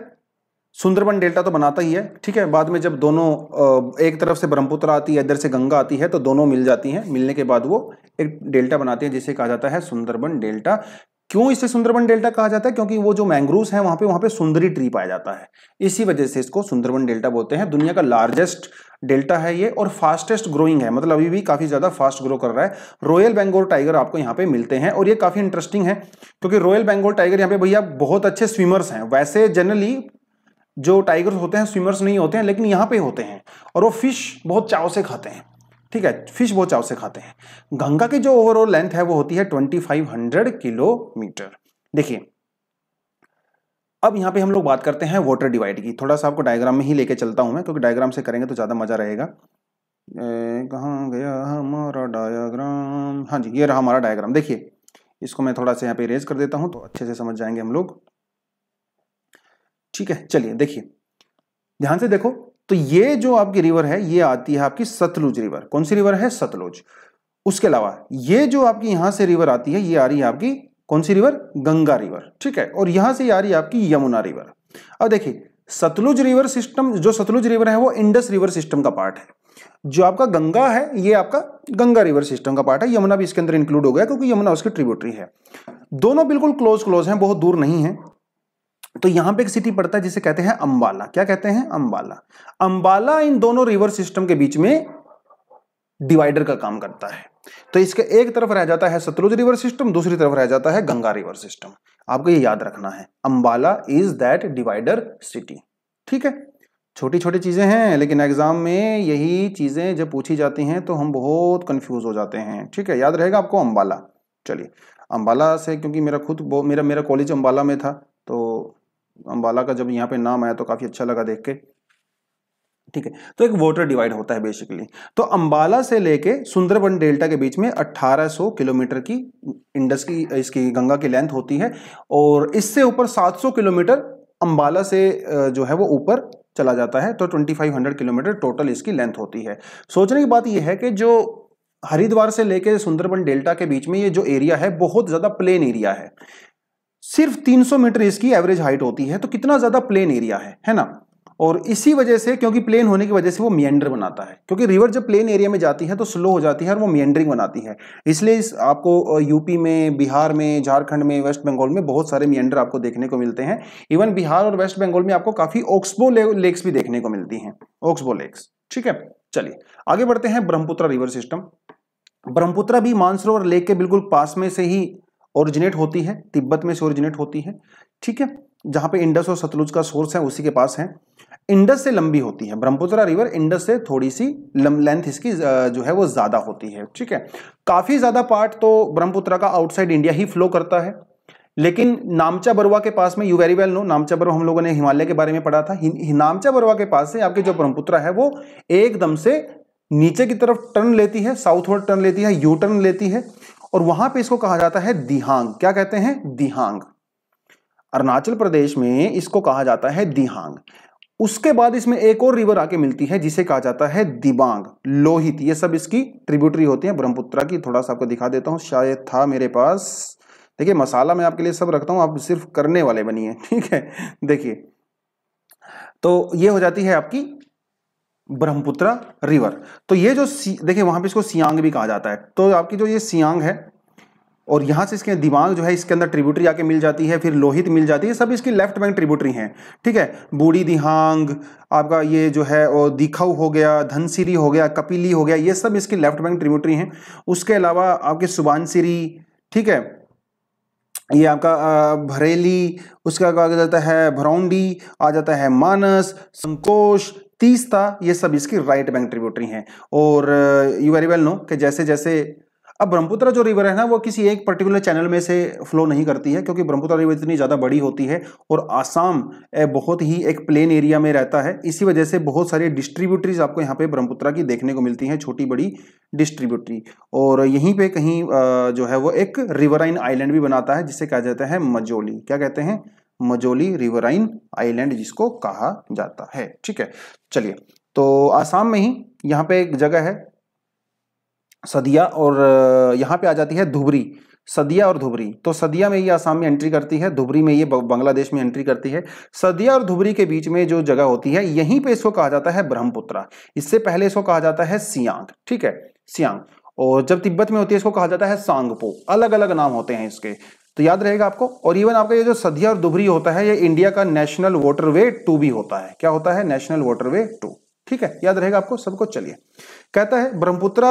सुंदरबन डेल्टा तो बनाता ही है ठीक है बाद में जब दोनों एक तरफ से ब्रह्मपुत्र आती है इधर से गंगा आती है तो दोनों मिल जाती हैं मिलने के बाद वो एक डेल्टा बनाती हैं जिसे कहा जाता है सुंदरबन डेल्टा क्यों इसे सुंदरबन डेल्टा कहा जाता है क्योंकि वो जो मैंग्रोव है वहां पे वहां पे सुंदरी ट्री पाया जाता है इसी वजह से इसको सुंदरबन डेल्टा बोलते हैं दुनिया का लार्जेस्ट डेल्टा है ये और फास्टेस्ट ग्रोइंग है मतलब अभी भी काफ़ी ज़्यादा फास्ट ग्रो कर रहा है रॉयल बेंगोल टाइगर आपको यहाँ पे मिलते हैं और ये काफ़ी इंटरेस्टिंग है क्योंकि रॉयल बेंगोल टाइगर यहाँ पे भैया बहुत अच्छे स्विमर्स हैं वैसे जनरली जो टाइगर्स होते हैं स्विमर्स नहीं होते हैं लेकिन यहाँ पे होते हैं और वो फिश बहुत चाव से खाते हैं ठीक है फिश बहुत चाव से खाते हैं गंगा की जो ओवरऑल लेंथ है वो होती है 2500 किलोमीटर देखिए अब यहाँ पे हम लोग बात करते हैं वाटर डिवाइड की थोड़ा सा आपको डायग्राम में ही लेके चलता हूँ मैं क्योंकि डायग्राम से करेंगे तो ज़्यादा मज़ा रहेगा कहाँ गया हमारा डायग्राम हाँ जी ये रहा हमारा डायग्राम देखिए इसको मैं थोड़ा सा यहाँ पे रेज कर देता हूँ तो अच्छे से समझ जाएंगे हम लोग ठीक है चलिए देखिए ध्यान से देखो तो ये जो आपकी रिवर है ये आती है आपकी सतलुज रिवर कौन सी रिवर है सतलुज उसके अलावा ये जो आपकी यहां से रिवर आती है ये आ रही है आपकी कौन सी रिवर गंगा रिवर ठीक है और यहां से आ रही है आपकी यमुना रिवर अब देखिए सतलुज रिवर सिस्टम जो सतलुज रिवर है वो इंडस रिवर सिस्टम का पार्ट है जो आपका गंगा है ये आपका गंगा रिवर सिस्टम का पार्ट है यमुना भी इसके अंदर इंक्लूड हो गया क्योंकि यमुना उसकी ट्रिब्यूटरी है दोनों बिल्कुल क्लोज क्लोज हैं बहुत दूर नहीं है तो यहां पे एक सिटी पड़ता है जिसे कहते हैं अंबाला क्या कहते हैं अंबाला अंबाला इन दोनों रिवर सिस्टम के बीच में डिवाइडर का काम करता है तो इसके एक तरफ रह जाता है सतलुज रिवर सिस्टम दूसरी तरफ रह जाता है गंगा रिवर सिस्टम आपको ये याद रखना है Ambala is that divider city ठीक है छोटी छोटी चीज़ें हैं लेकिन एग्जाम में यही चीज़ें जब पूछी जाती हैं तो हम बहुत कंफ्यूज हो जाते हैं ठीक है याद रहेगा आपको अंबाला चलिए अंबाला से क्योंकि मेरा खुद मेरा मेरा कॉलेज अंबाला में था तो अम्बाला का जब यहाँ पे नाम आया तो काफ़ी अच्छा लगा देख के ठीक है तो एक वोटर डिवाइड होता है बेसिकली तो अंबाला से लेके सुंदरबन डेल्टा के बीच में 1800 किलोमीटर की इंडस की इसकी गंगा की लेंथ होती है और इससे ऊपर 700 किलोमीटर अंबाला से जो है वो ऊपर चला जाता है तो 2500 किलोमीटर टोटल इसकी लेंथ होती है सोचने की बात ये है कि जो हरिद्वार से लेके सुंदरबन डेल्टा के बीच में ये जो एरिया है बहुत ज़्यादा प्लेन एरिया है सिर्फ 300 मीटर इसकी एवरेज हाइट होती है तो कितना ज़्यादा प्लेन एरिया है है ना और इसी वजह से क्योंकि प्लेन होने की वजह से वो मियंडर बनाता है क्योंकि रिवर जब प्लेन एरिया में जाती है तो स्लो हो जाती है और वो मियंडरिंग बनाती है इसलिए इस आपको यूपी में बिहार में झारखंड में वेस्ट बंगाल में बहुत सारे मियंडर आपको देखने को मिलते हैं इवन बिहार और वेस्ट बंगाल में आपको काफ़ी ऑक्सबो लेक्स भी देखने को मिलती है ऑक्सबो लेक्स ठीक है चलिए आगे बढ़ते हैं ब्रह्मपुत्र रिवर सिस्टम ब्रह्मपुत्र भी मानसरोवर लेक के बिल्कुल पास में से ही ओरिजिनेट होती है तिब्बत में से ओरिजिनेट होती है ठीक है जहां पे इंडस और सतलुज का सोर्स है उसी के पास है इंडस से लंबी होती है ब्रह्मपुत्रा रिवर इंडस से थोड़ी सी लेंथ इसकी जो है वो ज़्यादा होती है ठीक है काफ़ी ज़्यादा पार्ट तो ब्रह्मपुत्रा का आउटसाइड इंडिया ही फ्लो करता है लेकिन नामचा बरुआ के पास में you very well know Namcha Barwa हम लोगों ने हिमालय के बारे में पढ़ा था नामचा बरुआ के पास से आपके जो ब्रह्मपुत्रा है वो एकदम से नीचे की तरफ टर्न लेती है साउथवर्ड टर्न लेती है यू टर्न लेती है और वहां पे इसको कहा जाता है दिहांग क्या कहते हैं दिहांग अरुणाचल प्रदेश में इसको कहा जाता है दिहांग उसके बाद इसमें एक और रिवर आके मिलती है जिसे कहा जाता है दिबांग लोहित ये सब इसकी ट्रिब्यूटरी होती है ब्रह्मपुत्रा की थोड़ा सा आपको दिखा देता हूं शायद था मेरे पास देखिए मसाला मैं आपके लिए सब रखता हूं आप सिर्फ करने वाले बनिए ठीक है देखिए तो ये हो जाती है आपकी ब्रह्मपुत्र रिवर तो ये जो देखिए वहां पे इसको सियांग भी कहा जाता है तो आपकी जो ये सियांग है और यहां से इसके दिमाग जो है इसके अंदर ट्रिब्यूटरी आके मिल जाती है फिर लोहित मिल जाती है सब इसकी लेफ्ट बैंक ट्रिब्यूटरी हैं ठीक है बूढ़ी दिहांग आपका ये जो है और दिखाऊ हो गया धनसिरी हो गया कपिली हो गया ये सब इसकी लेफ्ट बैंक ट्रिब्यूटरी हैं उसके अलावा आपके सुबानसिरी ठीक है ये आपका भरेली उसका क्या जाता है भरौंडी आ जाता है मानस संकोश तीसता ये सब इसकी राइट बैंक ट्रिब्यूटरी हैं और यू वेरी वेल नो कि जैसे जैसे अब ब्रह्मपुत्र जो रिवर है ना वो किसी एक पर्टिकुलर चैनल में से फ्लो नहीं करती है क्योंकि ब्रह्मपुत्र रिवर इतनी ज़्यादा बड़ी होती है और आसाम बहुत ही एक प्लेन एरिया में रहता है इसी वजह से बहुत सारी डिस्ट्रीब्यूटरीज आपको यहाँ पे ब्रह्मपुत्र की देखने को मिलती हैं छोटी बड़ी डिस्ट्रीब्यूटरी और यहीं पर कहीं uh, जो है वो एक रिवराइन आइलैंड भी बनाता है जिसे कहा जाता है मजोली क्या कहते हैं मजोली रिवराइन आइलैंड जिसको कहा जाता है ठीक है चलिए तो आसाम में ही यहाँ पे एक जगह है सदिया और यहाँ पे आ जाती है धुबरी सदिया और धुबरी तो सदिया में ये आसाम में एंट्री करती है धुबरी में ये बांग्लादेश में एंट्री करती है सदिया और धुबरी के बीच में जो जगह होती है यहीं पे इसको कहा जाता है ब्रह्मपुत्रा इससे पहले इसको कहा जाता है सियांग ठीक है सियांग और जब तिब्बत में होती है इसको कहा जाता है सांगपो अलग अलग नाम होते हैं इसके तो याद रहेगा आपको और इवन आपका ये जो सधिया और दुभरी होता है ये इंडिया का नेशनल वाटरवे टू भी होता है क्या होता है नेशनल वाटरवे टू ठीक है याद रहेगा आपको सबको चलिए कहता है Brahmaputra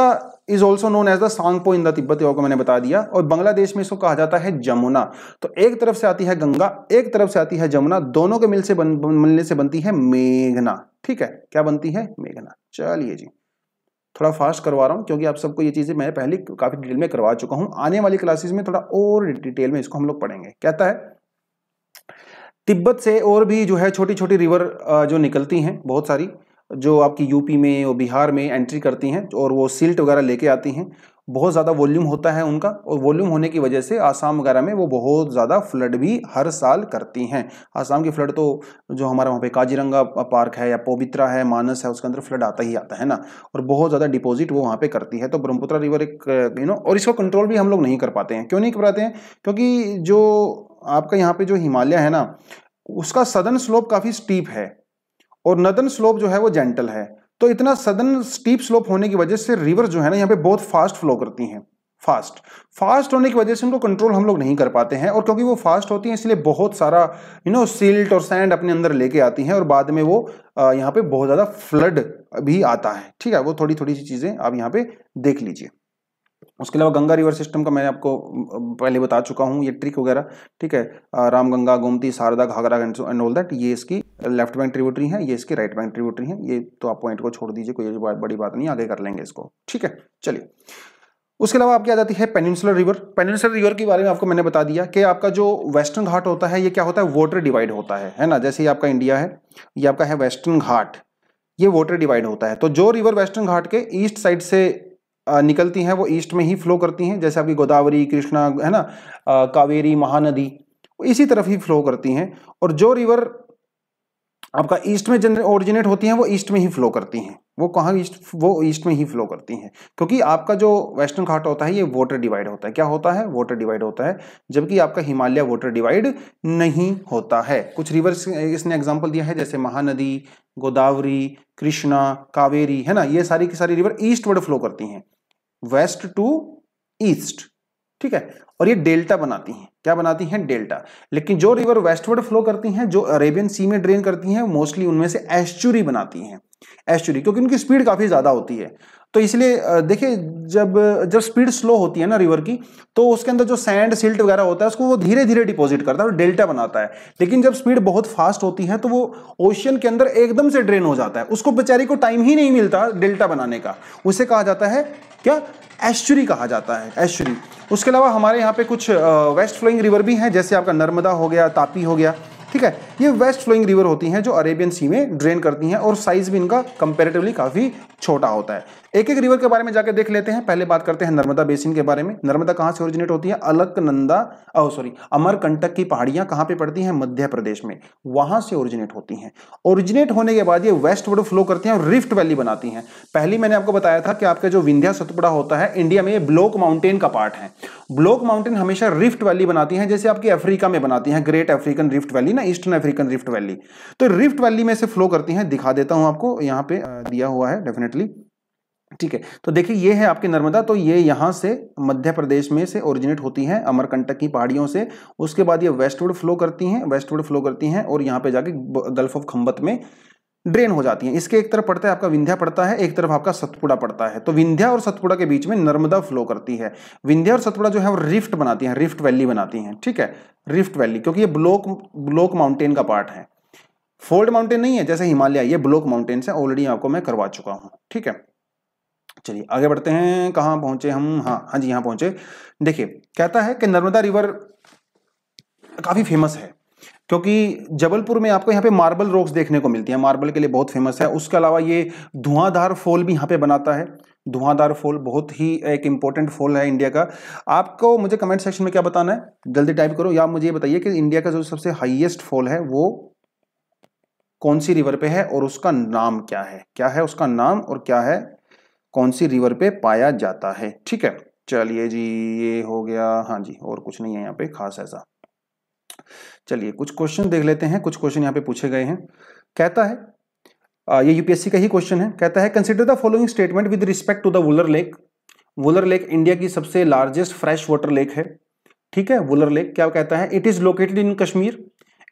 is also known as the Tsangpo in the Tibet को मैंने बता दिया और बांग्लादेश में इसको कहा जाता है जमुना तो एक तरफ से आती है गंगा एक तरफ से आती है जमुना दोनों के मिल से बन, मिलने से बनती है मेघना ठीक है क्या बनती है मेघना चलिए जी थोड़ा फास्ट करवा रहा हूँ क्योंकि आप सबको ये चीज़ें मैं पहले काफ़ी डिटेल में करवा चुका हूँ आने वाली क्लासेस में थोड़ा और डिटेल में इसको हम लोग पढ़ेंगे कहता है तिब्बत से और भी जो है छोटी छोटी रिवर जो निकलती हैं बहुत सारी जो आपकी यूपी में और बिहार में एंट्री करती हैं और वो सिल्ट वगैरह लेके आती हैं बहुत ज़्यादा वॉल्यूम होता है उनका और वॉल्यूम होने की वजह से आसाम वगैरह में वो बहुत ज़्यादा फ्लड भी हर साल करती हैं आसाम की फ्लड तो जो हमारा वहाँ पे काजीरंगा पार्क है या पवित्रा है मानस है उसके अंदर फ्लड आता ही आता है ना और बहुत ज़्यादा डिपॉजिट वो वहाँ पे करती है तो ब्रह्मपुत्र रिवर एक यू नो और इसको कंट्रोल भी हम लोग नहीं कर पाते हैं क्यों नहीं कर पाते हैं क्योंकि जो आपका यहाँ पर जो हिमालय है ना उसका सदन स्लोप काफ़ी स्टीप है और नदन स्लोप जो है वो जेंटल है तो इतना सदन स्टीप स्लोप होने की वजह से रिवर जो है ना यहाँ पे बहुत फास्ट फ्लो करती हैं फास्ट फास्ट होने की वजह से उनको कंट्रोल हम लोग नहीं कर पाते हैं और क्योंकि वो फास्ट होती हैं इसलिए बहुत सारा यू नो सिल्ट और सैंड अपने अंदर लेके आती हैं और बाद में वो यहाँ पे बहुत ज़्यादा फ्लड भी आता है ठीक है वो थोड़ी थोड़ी सी चीज़ें आप यहाँ पे देख लीजिए उसके अलावा गंगा रिवर सिस्टम का मैं आपको पहले बता चुका हूँ ये ट्रिक वगैरह ठीक है Ramganga Gomti Sharda Ghaghara and all that ये इसकी लेफ्ट बैंक ट्रिब्यूटरी है ये इसकी राइट बैंक ट्रिब्यूटरी है ये तो आप पॉइंट को छोड़ दीजिए कोई बड़ी बात नहीं आगे कर लेंगे इसको ठीक है चलिए उसके अलावा आपकी आ जाती है पेनिनसुलर रिवर पेनिनसुलर रिवर के बारे में आपको मैंने बता दिया कि आपका जो वेस्टर्न घाट होता है ये क्या होता है वाटर डिवाइड होता है है ना जैसे ये आपका इंडिया है ये आपका है वेस्टर्न घाट ये वाटर डिवाइड होता है तो जो रिवर वेस्टर्न घाट के ईस्ट साइड से निकलती हैं वो ईस्ट में ही फ्लो करती हैं जैसे आपकी गोदावरी कृष्णा है ना कावेरी महानदी इसी तरफ ही फ्लो करती हैं और जो रिवर आपका ईस्ट में जनरे ओरिजिनेट होती हैं वो ईस्ट में ही फ्लो करती हैं वो कहाँ ईस्ट वो ईस्ट में ही फ्लो करती हैं क्योंकि आपका जो वेस्टर्न घाट होता है ये वाटर डिवाइड होता है क्या होता है वाटर डिवाइड होता है जबकि आपका हिमालय वाटर डिवाइड नहीं होता है कुछ रिवर्स इसने एग्जाम्पल दिया है जैसे महानदी गोदावरी कृष्णा कावेरी है ना ये सारी की सारी रिवर ईस्ट वर्ड फ्लो करती हैं वेस्ट टू ईस्ट ठीक है और ये डेल्टा बनाती हैं क्या बनाती हैं डेल्टा लेकिन जो रिवर वेस्टवर्ड फ्लो करती हैं जो अरेबियन सी में ड्रेन करती हैं मोस्टली उनमें से एस्चुरी बनाती हैं एस्चुरी क्योंकि उनकी स्पीड काफ़ी ज़्यादा होती है तो इसलिए देखिए जब जब स्पीड स्लो होती है ना रिवर की तो उसके अंदर जो सैंड सिल्ट वगैरह होता है उसको वो धीरे धीरे डिपॉजिट करता है और डेल्टा बनाता है लेकिन जब स्पीड बहुत फास्ट होती है तो वो ओशियन के अंदर एकदम से ड्रेन हो जाता है उसको बेचारी को टाइम ही नहीं मिलता डेल्टा बनाने का उसे कहा जाता है क्या एश्चुरी कहा जाता है एश्चुरी उसके अलावा हमारे यहाँ पे कुछ वेस्ट फ्लोइंग रिवर भी हैं जैसे आपका नर्मदा हो गया तापी हो गया ठीक है ये वेस्ट फ्लोइंग रिवर होती हैं जो अरेबियन सी में ड्रेन करती हैं और साइज़ भी इनका कंपेरेटिवली काफ़ी छोटा होता है एक एक रिवर के बारे में जाकर देख लेते हैं पहले बात करते हैं नर्मदा बेसिन के बारे में नर्मदा कहाँ से ओरिजिनेट होती है अलकनंदा ओ सॉरी अमरकंटक की पहाड़ियां कहाँ पर पड़ती हैं मध्य प्रदेश में वहां से ओरिजिनेट होती हैं ओरिजिनेट होने के बाद ये वेस्ट वर्ड फ्लो करती हैं और रिफ्ट वैली बनाती हैं पहली मैंने आपको बताया था कि आपका जो विंध्या सतपुड़ा होता है इंडिया में ये ब्लॉक माउंटेन का पार्ट है ब्लॉक माउंटेन हमेशा रिफ्ट वैली बनाती है जैसे आपकी अफ्रीका में बनाती है ग्रेट अफ्रीकन रिफ्ट वैली ना ईस्टर्न अफ्रीकन रिफ्ट वैली तो रिफ्ट वैली में से फ्लो करती हैं दिखा देता हूं आपको यहां पे दिया हुआ है डेफिनेटली ठीक है तो देखिए ये है आपके नर्मदा तो ये यहाँ से मध्य प्रदेश में से ओरिजिनेट होती हैं अमरकंटक की पहाड़ियों से उसके बाद ये वेस्टवर्ड फ्लो करती हैं वेस्टवर्ड फ्लो करती हैं और यहाँ पे जाके गल्फ ऑफ खम्बत में ड्रेन हो जाती हैं इसके एक तरफ पड़ता है आपका विंध्या पड़ता है एक तरफ आपका सतपुड़ा पड़ता है तो विंध्या और सतपुड़ा के बीच में नर्मदा फ्लो करती है विंध्या और सतपुड़ा जो है वो रिफ्ट बनाती हैं रिफ्ट वैली बनाती हैं ठीक है रिफ्ट वैली क्योंकि ये ब्लॉक ब्लॉक माउंटेन का पार्ट है फोल्ड माउंटेन नहीं है जैसे हिमालय ये ब्लॉक माउंटेन है ऑलरेडी आपको मैं करवा चुका हूँ ठीक है चलिए आगे बढ़ते हैं कहाँ पहुंचे हम हाँ हाँ जी यहाँ पहुंचे देखिए कहता है कि नर्मदा रिवर काफ़ी फेमस है क्योंकि जबलपुर में आपको यहाँ पे मार्बल रॉक्स देखने को मिलती है मार्बल के लिए बहुत फेमस है उसके अलावा ये धुआंधार फॉल भी यहाँ पे बनाता है धुआंधार फॉल बहुत ही एक इंपॉर्टेंट फॉल है इंडिया का आपको मुझे कमेंट सेक्शन में क्या बताना है जल्दी टाइप करो या मुझे ये बताइए कि इंडिया का जो सबसे हाइएस्ट फॉल है वो कौन सी रिवर पे है और उसका नाम क्या है क्या है उसका नाम और क्या है कौन सी रिवर पे पाया जाता है ठीक है चलिए जी ये हो गया हाँ जी और कुछ नहीं है यहाँ पे खास ऐसा चलिए कुछ क्वेश्चन देख लेते हैं कुछ क्वेश्चन यहाँ पे पूछे गए हैं कहता है आ, ये यूपीएससी का ही क्वेश्चन है कहता है consider the following statement with respect to the Wular lake Wular lake India की सबसे लार्जेस्ट फ्रेश वाटर लेक है ठीक है वुलर लेक क्या कहता है it is located in Kashmir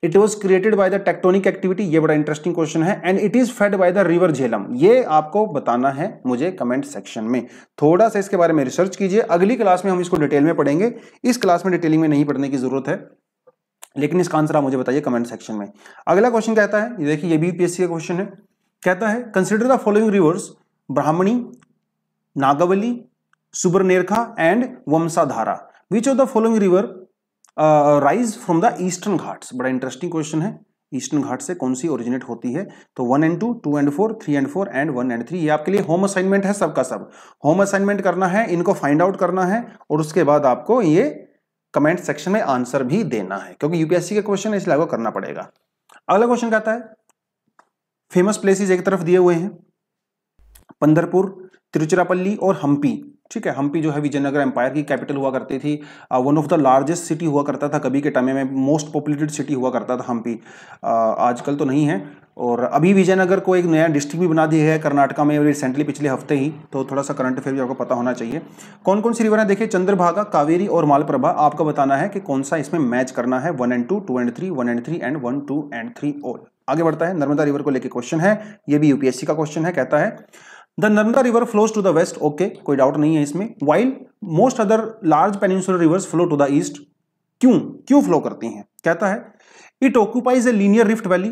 it was created by the tectonic activity ये बड़ा इंटरेस्टिंग क्वेश्चन है and it is fed by the river Jhelum ये आपको बताना है मुझे कमेंट सेक्शन में थोड़ा सा इसके बारे में रिसर्च कीजिए अगली क्लास में हम इसको डिटेल में पढ़ेंगे इस क्लास में डिटेलिंग में नहीं पढ़ने की जरूरत है लेकिन इसका आंसर आप मुझे बताइए कमेंट सेक्शन में अगला क्वेश्चन कहता है देखिए ये बीपीएससी का क्वेश्चन है कहता है consider the following rivers Brahmani Nagavali Subarnarekha and Vamsadhara which of the following river rise from the Eastern Ghats बड़ा इंटरेस्टिंग क्वेश्चन है ईस्टर्न घाट से कौन सी ओरिजिनेट होती है तो one and two two and four three and four and one and three ये आपके लिए होम असाइनमेंट है सबका सब होम असाइनमेंट करना है इनको फाइंड आउट करना है और उसके बाद आपको ये कमेंट सेक्शन में आंसर भी देना है क्योंकि यूपीएससी का क्वेश्चन इसलिए आपको करना पड़ेगा अगला क्वेश्चन कहता है फेमस प्लेसेस एक तरफ दिए हुए हैं पंदरपुर तिरुचिरापल्ली और हम्पी ठीक है हम्पी जो है विजयनगर एम्पायर की कैपिटल हुआ करती थी one of the largest city हुआ करता था कभी के टाइम में मोस्ट पॉपुलेटेड सिटी हुआ करता था हम्पी uh, आजकल तो नहीं है और अभी विजयनगर को एक नया डिस्ट्रिक्ट भी बना दिया है कर्नाटका में रिसेंटली पिछले हफ्ते ही तो थोड़ा सा करंट अफेयर भी आपको पता होना चाहिए कौन कौन सी रिवर है देखिए चंद्रभागा कावेरी और मालप्रभा आपको बताना है कि कौन सा इसमें मैच करना है one and two two and three one and three and one two and three all आगे बढ़ता है नर्मदा रिवर को लेकर क्वेश्चन है ये भी यूपीएससी का क्वेश्चन है कहता है the Narmada river flows to the west okay कोई डाउट नहीं है इसमें while most other large peninsular rivers flow to the east क्यों क्यों फ्लो करती हैं कहता है it occupies a linear rift valley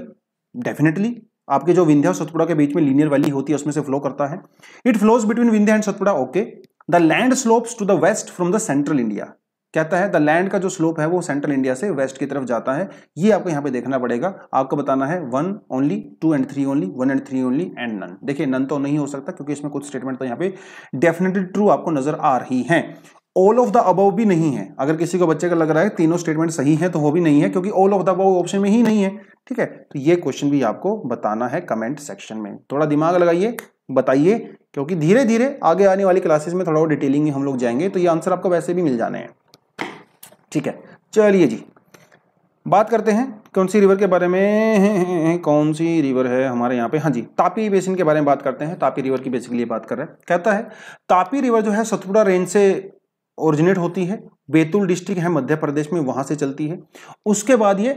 definitely आपके जो विंध्या और सतपुड़ा के बीच में लीनियर वैली होती है उसमें से फ्लो करता है it flows between Vindhya and Satpura okay the land slopes to the west from the central India कहता है द लैंड का जो स्लोप है वो सेंट्रल इंडिया से वेस्ट की तरफ जाता है ये आपको यहां पे देखना पड़ेगा आपको बताना है one only two and three only one and three only and none देखिए नन तो नहीं हो सकता क्योंकि इसमें कुछ स्टेटमेंट तो यहां पे डेफिनेटली ट्रू आपको नजर आ रही है ऑल ऑफ द अबव भी नहीं है अगर किसी को बच्चे का लग रहा है तीनों स्टेटमेंट सही है तो वो भी नहीं है क्योंकि all of the above option में ही नहीं है ठीक है तो ये क्वेश्चन भी आपको बताना है कमेंट सेक्शन में थोड़ा दिमाग लगाइए बताइए क्योंकि धीरे धीरे आगे आने वाली क्लासेस में थोड़ा डिटेलिंग में हम लोग जाएंगे तो ये आंसर आपको वैसे भी मिल जाने हैं ठीक है चलिए जी बात करते हैं कौन सी रिवर के बारे में कौन सी रिवर है हमारे यहाँ पे हाँ जी तापी बेसिन के बारे में बात करते हैं तापी रिवर की बेसिकली बात कर रहे हैं कहता है तापी रिवर जो है सतपुड़ा रेंज से ओरिजिनेट होती है बैतूल डिस्ट्रिक्ट है मध्य प्रदेश में वहां से चलती है उसके बाद ये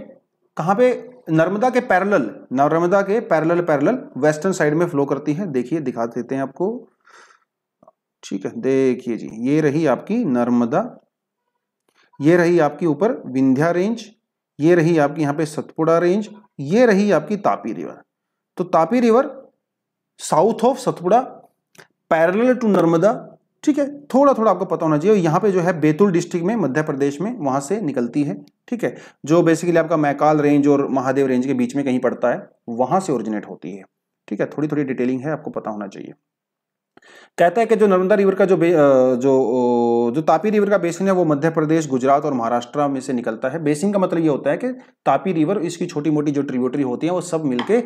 कहाँ पे नर्मदा के पैरेलल नर्मदा के पैरेलल पैरेलल वेस्टर्न साइड में फ्लो करती है देखिए दिखा देते हैं आपको ठीक है देखिए जी ये रही आपकी नर्मदा ये रही आपकी ऊपर विंध्या रेंज ये रही आपकी यहाँ पे सतपुड़ा रेंज ये रही आपकी तापी रिवर तो Tapi river south of Satpura parallel to Narmada ठीक है थोड़ा थोड़ा आपको पता होना चाहिए यहाँ पे जो है बेतुल डिस्ट्रिक्ट में मध्य प्रदेश में वहाँ से निकलती है ठीक है जो बेसिकली आपका मैकाल रेंज और महादेव रेंज के बीच में कहीं पड़ता है वहाँ से ओरिजिनेट होती है ठीक है थोड़ी थोड़ी डिटेलिंग है आपको पता होना चाहिए कहता है कि जो नर्मदा रिवर का जो जो जो तापी रिवर का बेसिन है वो मध्य प्रदेश गुजरात और महाराष्ट्र में से निकलता है बेसिन का मतलब ये होता है कि तापी रिवर इसकी छोटी मोटी जो ट्रिब्यूटरी होती है वो सब मिलके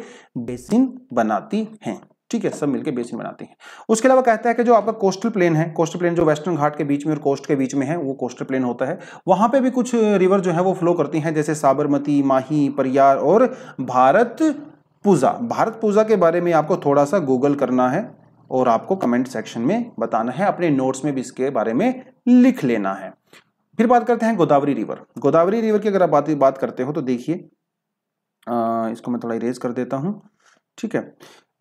बेसिन बनाती हैं ठीक है सब मिलके बेसिन बनाते हैं उसके अलावा कहता है कि जो आपका कोस्टल प्लेन है कोस्टल प्लेन जो वेस्टर्न घाट के बीच में और कोस्ट के बीच में है वो कोस्टल प्लेन होता है वहां पे भी कुछ रिवर जो है वो फ्लो करती हैं जैसे साबरमती माही परियार और भारत पूजा भारत पूजा के बारे में आपको थोड़ा सा गूगल करना है और आपको कमेंट सेक्शन में बताना है अपने नोट्स में भी इसके बारे में लिख लेना है फिर बात करते हैं गोदावरी रिवर गोदावरी रिवर की अगर आप बात करते हो तो देखिए इसको मैं थोड़ा इरेज कर देता हूँ ठीक है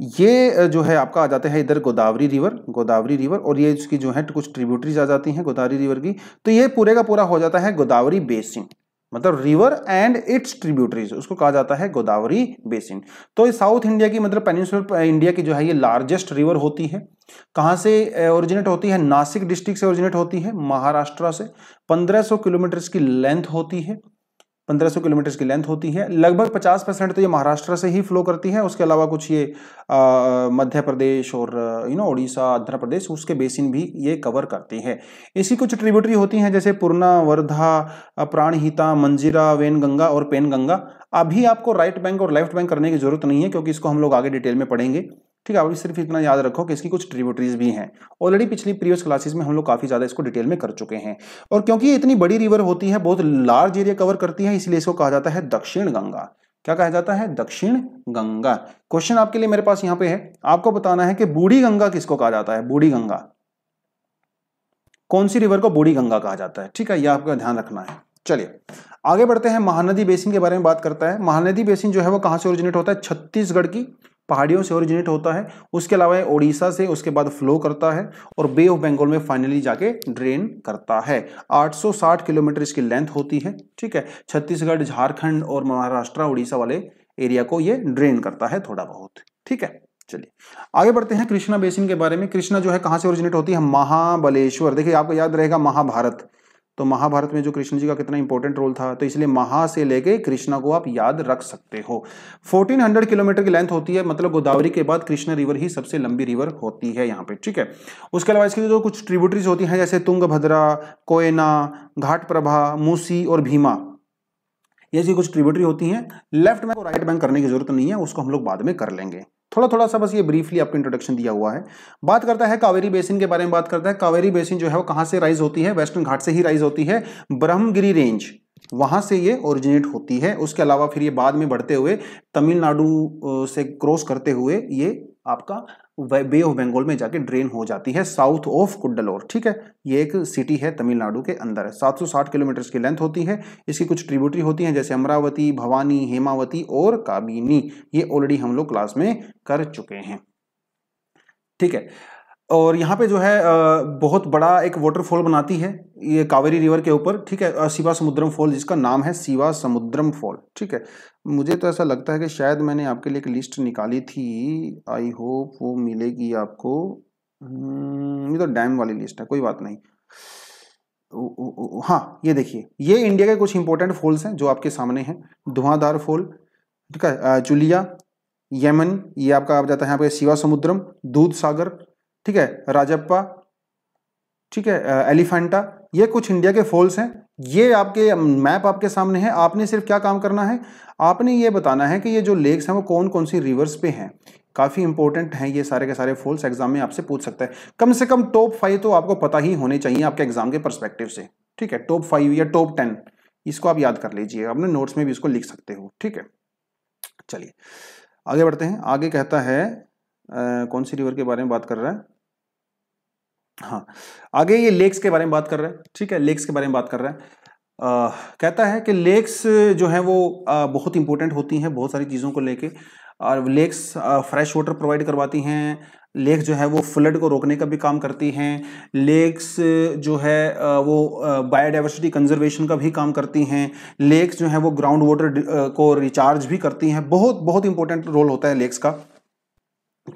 ये जो है आपका आ जाते हैं इधर गोदावरी रिवर गोदावरी रिवर और ये इसकी जो है कुछ ट्रिब्यूटरीज आ जाती हैं गोदावरी रिवर की तो ये पूरे का पूरा हो जाता है गोदावरी बेसिन मतलब रिवर एंड इट्स ट्रिब्यूटरीज उसको कहा जाता है गोदावरी बेसिन तो ये साउथ इंडिया की मतलब पेनिसुलर इंडिया की जो है ये लार्जेस्ट रिवर होती है कहाँ से ओरिजिनेट होती है नासिक डिस्ट्रिक्ट से ओरिजिनेट होती है महाराष्ट्र से 1500 किलोमीटर की लेंथ होती है पंद्रह सौ किलोमीटर की लेंथ होती है लगभग पचास परसेंट तो ये महाराष्ट्र से ही फ्लो करती है उसके अलावा कुछ ये मध्य प्रदेश और यू नो उड़ीसा आंध्र प्रदेश उसके बेसिन भी ये कवर करती है इसी कुछ ट्रिब्यूटरी होती हैं जैसे पूर्णा वर्धा प्राणहिता मंजीरा वेनगंगा और पेनगंगा अभी आपको राइट बैंक और लेफ्ट बैंक करने की जरूरत नहीं है क्योंकि इसको हम लोग आगे डिटेल में पढ़ेंगे ठीक है अभी सिर्फ इतना याद रखो कि इसकी कुछ ट्रिब्यूटरीज भी हैं ऑलरेडी पिछली प्रीवियस क्लासेस में हम लोग काफ़ी ज़्यादा इसको डिटेल में कर चुके हैं और क्योंकि ये इतनी बड़ी रिवर होती है बहुत लार्ज एरिया कवर करती है इसलिए इसको कहा जाता है दक्षिण गंगा क्या कहा जाता है दक्षिण गंगा क्वेश्चन आपके लिए मेरे पास यहां पे है आपको बताना है कि बूढ़ी गंगा किसको कहा जाता है बूढ़ी गंगा कौन सी रिवर को बूढ़ी गंगा कहा जाता है ठीक है यह आपका ध्यान रखना है चलिए आगे बढ़ते हैं महानदी बेसिन के बारे में बात करता है महानदी बेसिन जो है वो कहां से ओरिजिनेट होता है छत्तीसगढ़ की पहाड़ियों से ओरिजिनेट होता है उसके अलावा ये ओडिशा से उसके बाद फ्लो करता है और बे ऑफ बंगाल में फाइनली जाके ड्रेन करता है 860 किलोमीटर इसकी लेंथ होती है ठीक है छत्तीसगढ़ झारखंड और महाराष्ट्र उड़ीसा वाले एरिया को ये ड्रेन करता है थोड़ा बहुत ठीक है चलिए आगे बढ़ते हैं कृष्णा बेसिन के बारे में कृष्णा जो है कहाँ से ओरिजिनेट होती है महाबलेश्वर देखिए आपको याद रहेगा महाभारत तो महाभारत में जो कृष्ण जी का कितना इंपॉर्टेंट रोल था तो इसलिए महा से लेके कृष्णा को आप याद रख सकते हो 1400 किलोमीटर की लेंथ होती है मतलब गोदावरी के बाद कृष्णा रिवर ही सबसे लंबी रिवर होती है यहाँ पे ठीक है उसके अलावा इसके जो कुछ ट्रिब्यूटरीज होती हैं जैसे तुंगभद्रा कोयना घाट प्रभा मूसी और भीमा ये कुछ ट्रिब्यूटरी होती हैं लेफ्ट बैंक और राइट बैंक करने की जरूरत नहीं है उसको हम लोग बाद में कर लेंगे थोड़ा थोड़ा सा बस ये ब्रीफली आपको इंट्रोडक्शन दिया हुआ है बात करता है कावेरी बेसिन के बारे में बात करता है कावेरी बेसिन जो है वो कहां से राइज होती है वेस्टर्न घाट से ही राइज होती है ब्रह्मगिरी रेंज वहां से ये ओरिजिनेट होती है उसके अलावा फिर ये बाद में बढ़ते हुए तमिलनाडु से क्रॉस करते हुए ये आपका बे ऑफ बंगाल में जाके ड्रेन हो जाती है साउथ ऑफ कुडलोर ठीक है ये एक सिटी है तमिलनाडु के अंदर है 760 किलोमीटर की लेंथ होती है इसकी कुछ ट्रिब्यूटरी होती हैं जैसे अमरावती भवानी हेमावती और काबिनी ये ऑलरेडी हम लोग क्लास में कर चुके हैं ठीक है और यहाँ पे जो है बहुत बड़ा एक वाटरफॉल बनाती है ये कावेरी रिवर के ऊपर ठीक है शिवा समुद्रम फॉल जिसका नाम है शिवा समुद्रम फॉल ठीक है मुझे तो ऐसा लगता है कि शायद मैंने आपके लिए एक लिस्ट निकाली थी आई होप वो मिलेगी आपको हम्म, ये तो डैम वाली लिस्ट है कोई बात नहीं हाँ ये देखिए ये इंडिया के कुछ इंपॉर्टेंट फॉल्स हैं जो आपके सामने हैं धुआंधार फॉल ठीक है चुलिया यमन ये आपका आप जाता है यहाँ पे शिवा समुद्रम दूध सागर ठीक है राजप्पा ठीक है एलिफेंटा ये कुछ इंडिया के फॉल्स हैं ये आपके मैप आपके सामने है आपने सिर्फ क्या काम करना है आपने ये बताना है कि ये जो लेक्स हैं वो कौन कौन सी रिवर्स पे हैं काफ़ी इंपॉर्टेंट हैं ये सारे के सारे फॉल्स एग्जाम में आपसे पूछ सकता है कम से कम टॉप फाइव तो आपको पता ही होने चाहिए आपके एग्जाम के परस्पेक्टिव से ठीक है टॉप फाइव या टॉप टेन इसको आप याद कर लीजिए अपने नोट्स में भी इसको लिख सकते हो ठीक है चलिए आगे बढ़ते हैं आगे कहता है आ, कौन सी रिवर के बारे में बात कर रहा है हाँ आगे ये लेक्स के बारे में बात कर रहे हैं ठीक है लेक्स के बारे में बात कर रहे हैं कहता है कि लेक्स जो है वो आ, बहुत इंपॉर्टेंट होती हैं बहुत सारी चीज़ों को लेके और लेक्स फ्रेश वाटर प्रोवाइड करवाती हैं लेक्स जो है वो फ्लड को रोकने का भी काम करती हैं लेक्स जो है वो बायोडाइवर्सिटी कंजर्वेशन का भी काम करती हैं लेक्स जो है वो ग्राउंड वाटर को रिचार्ज भी करती हैं बहुत बहुत इंपॉर्टेंट रोल होता है लेक्स का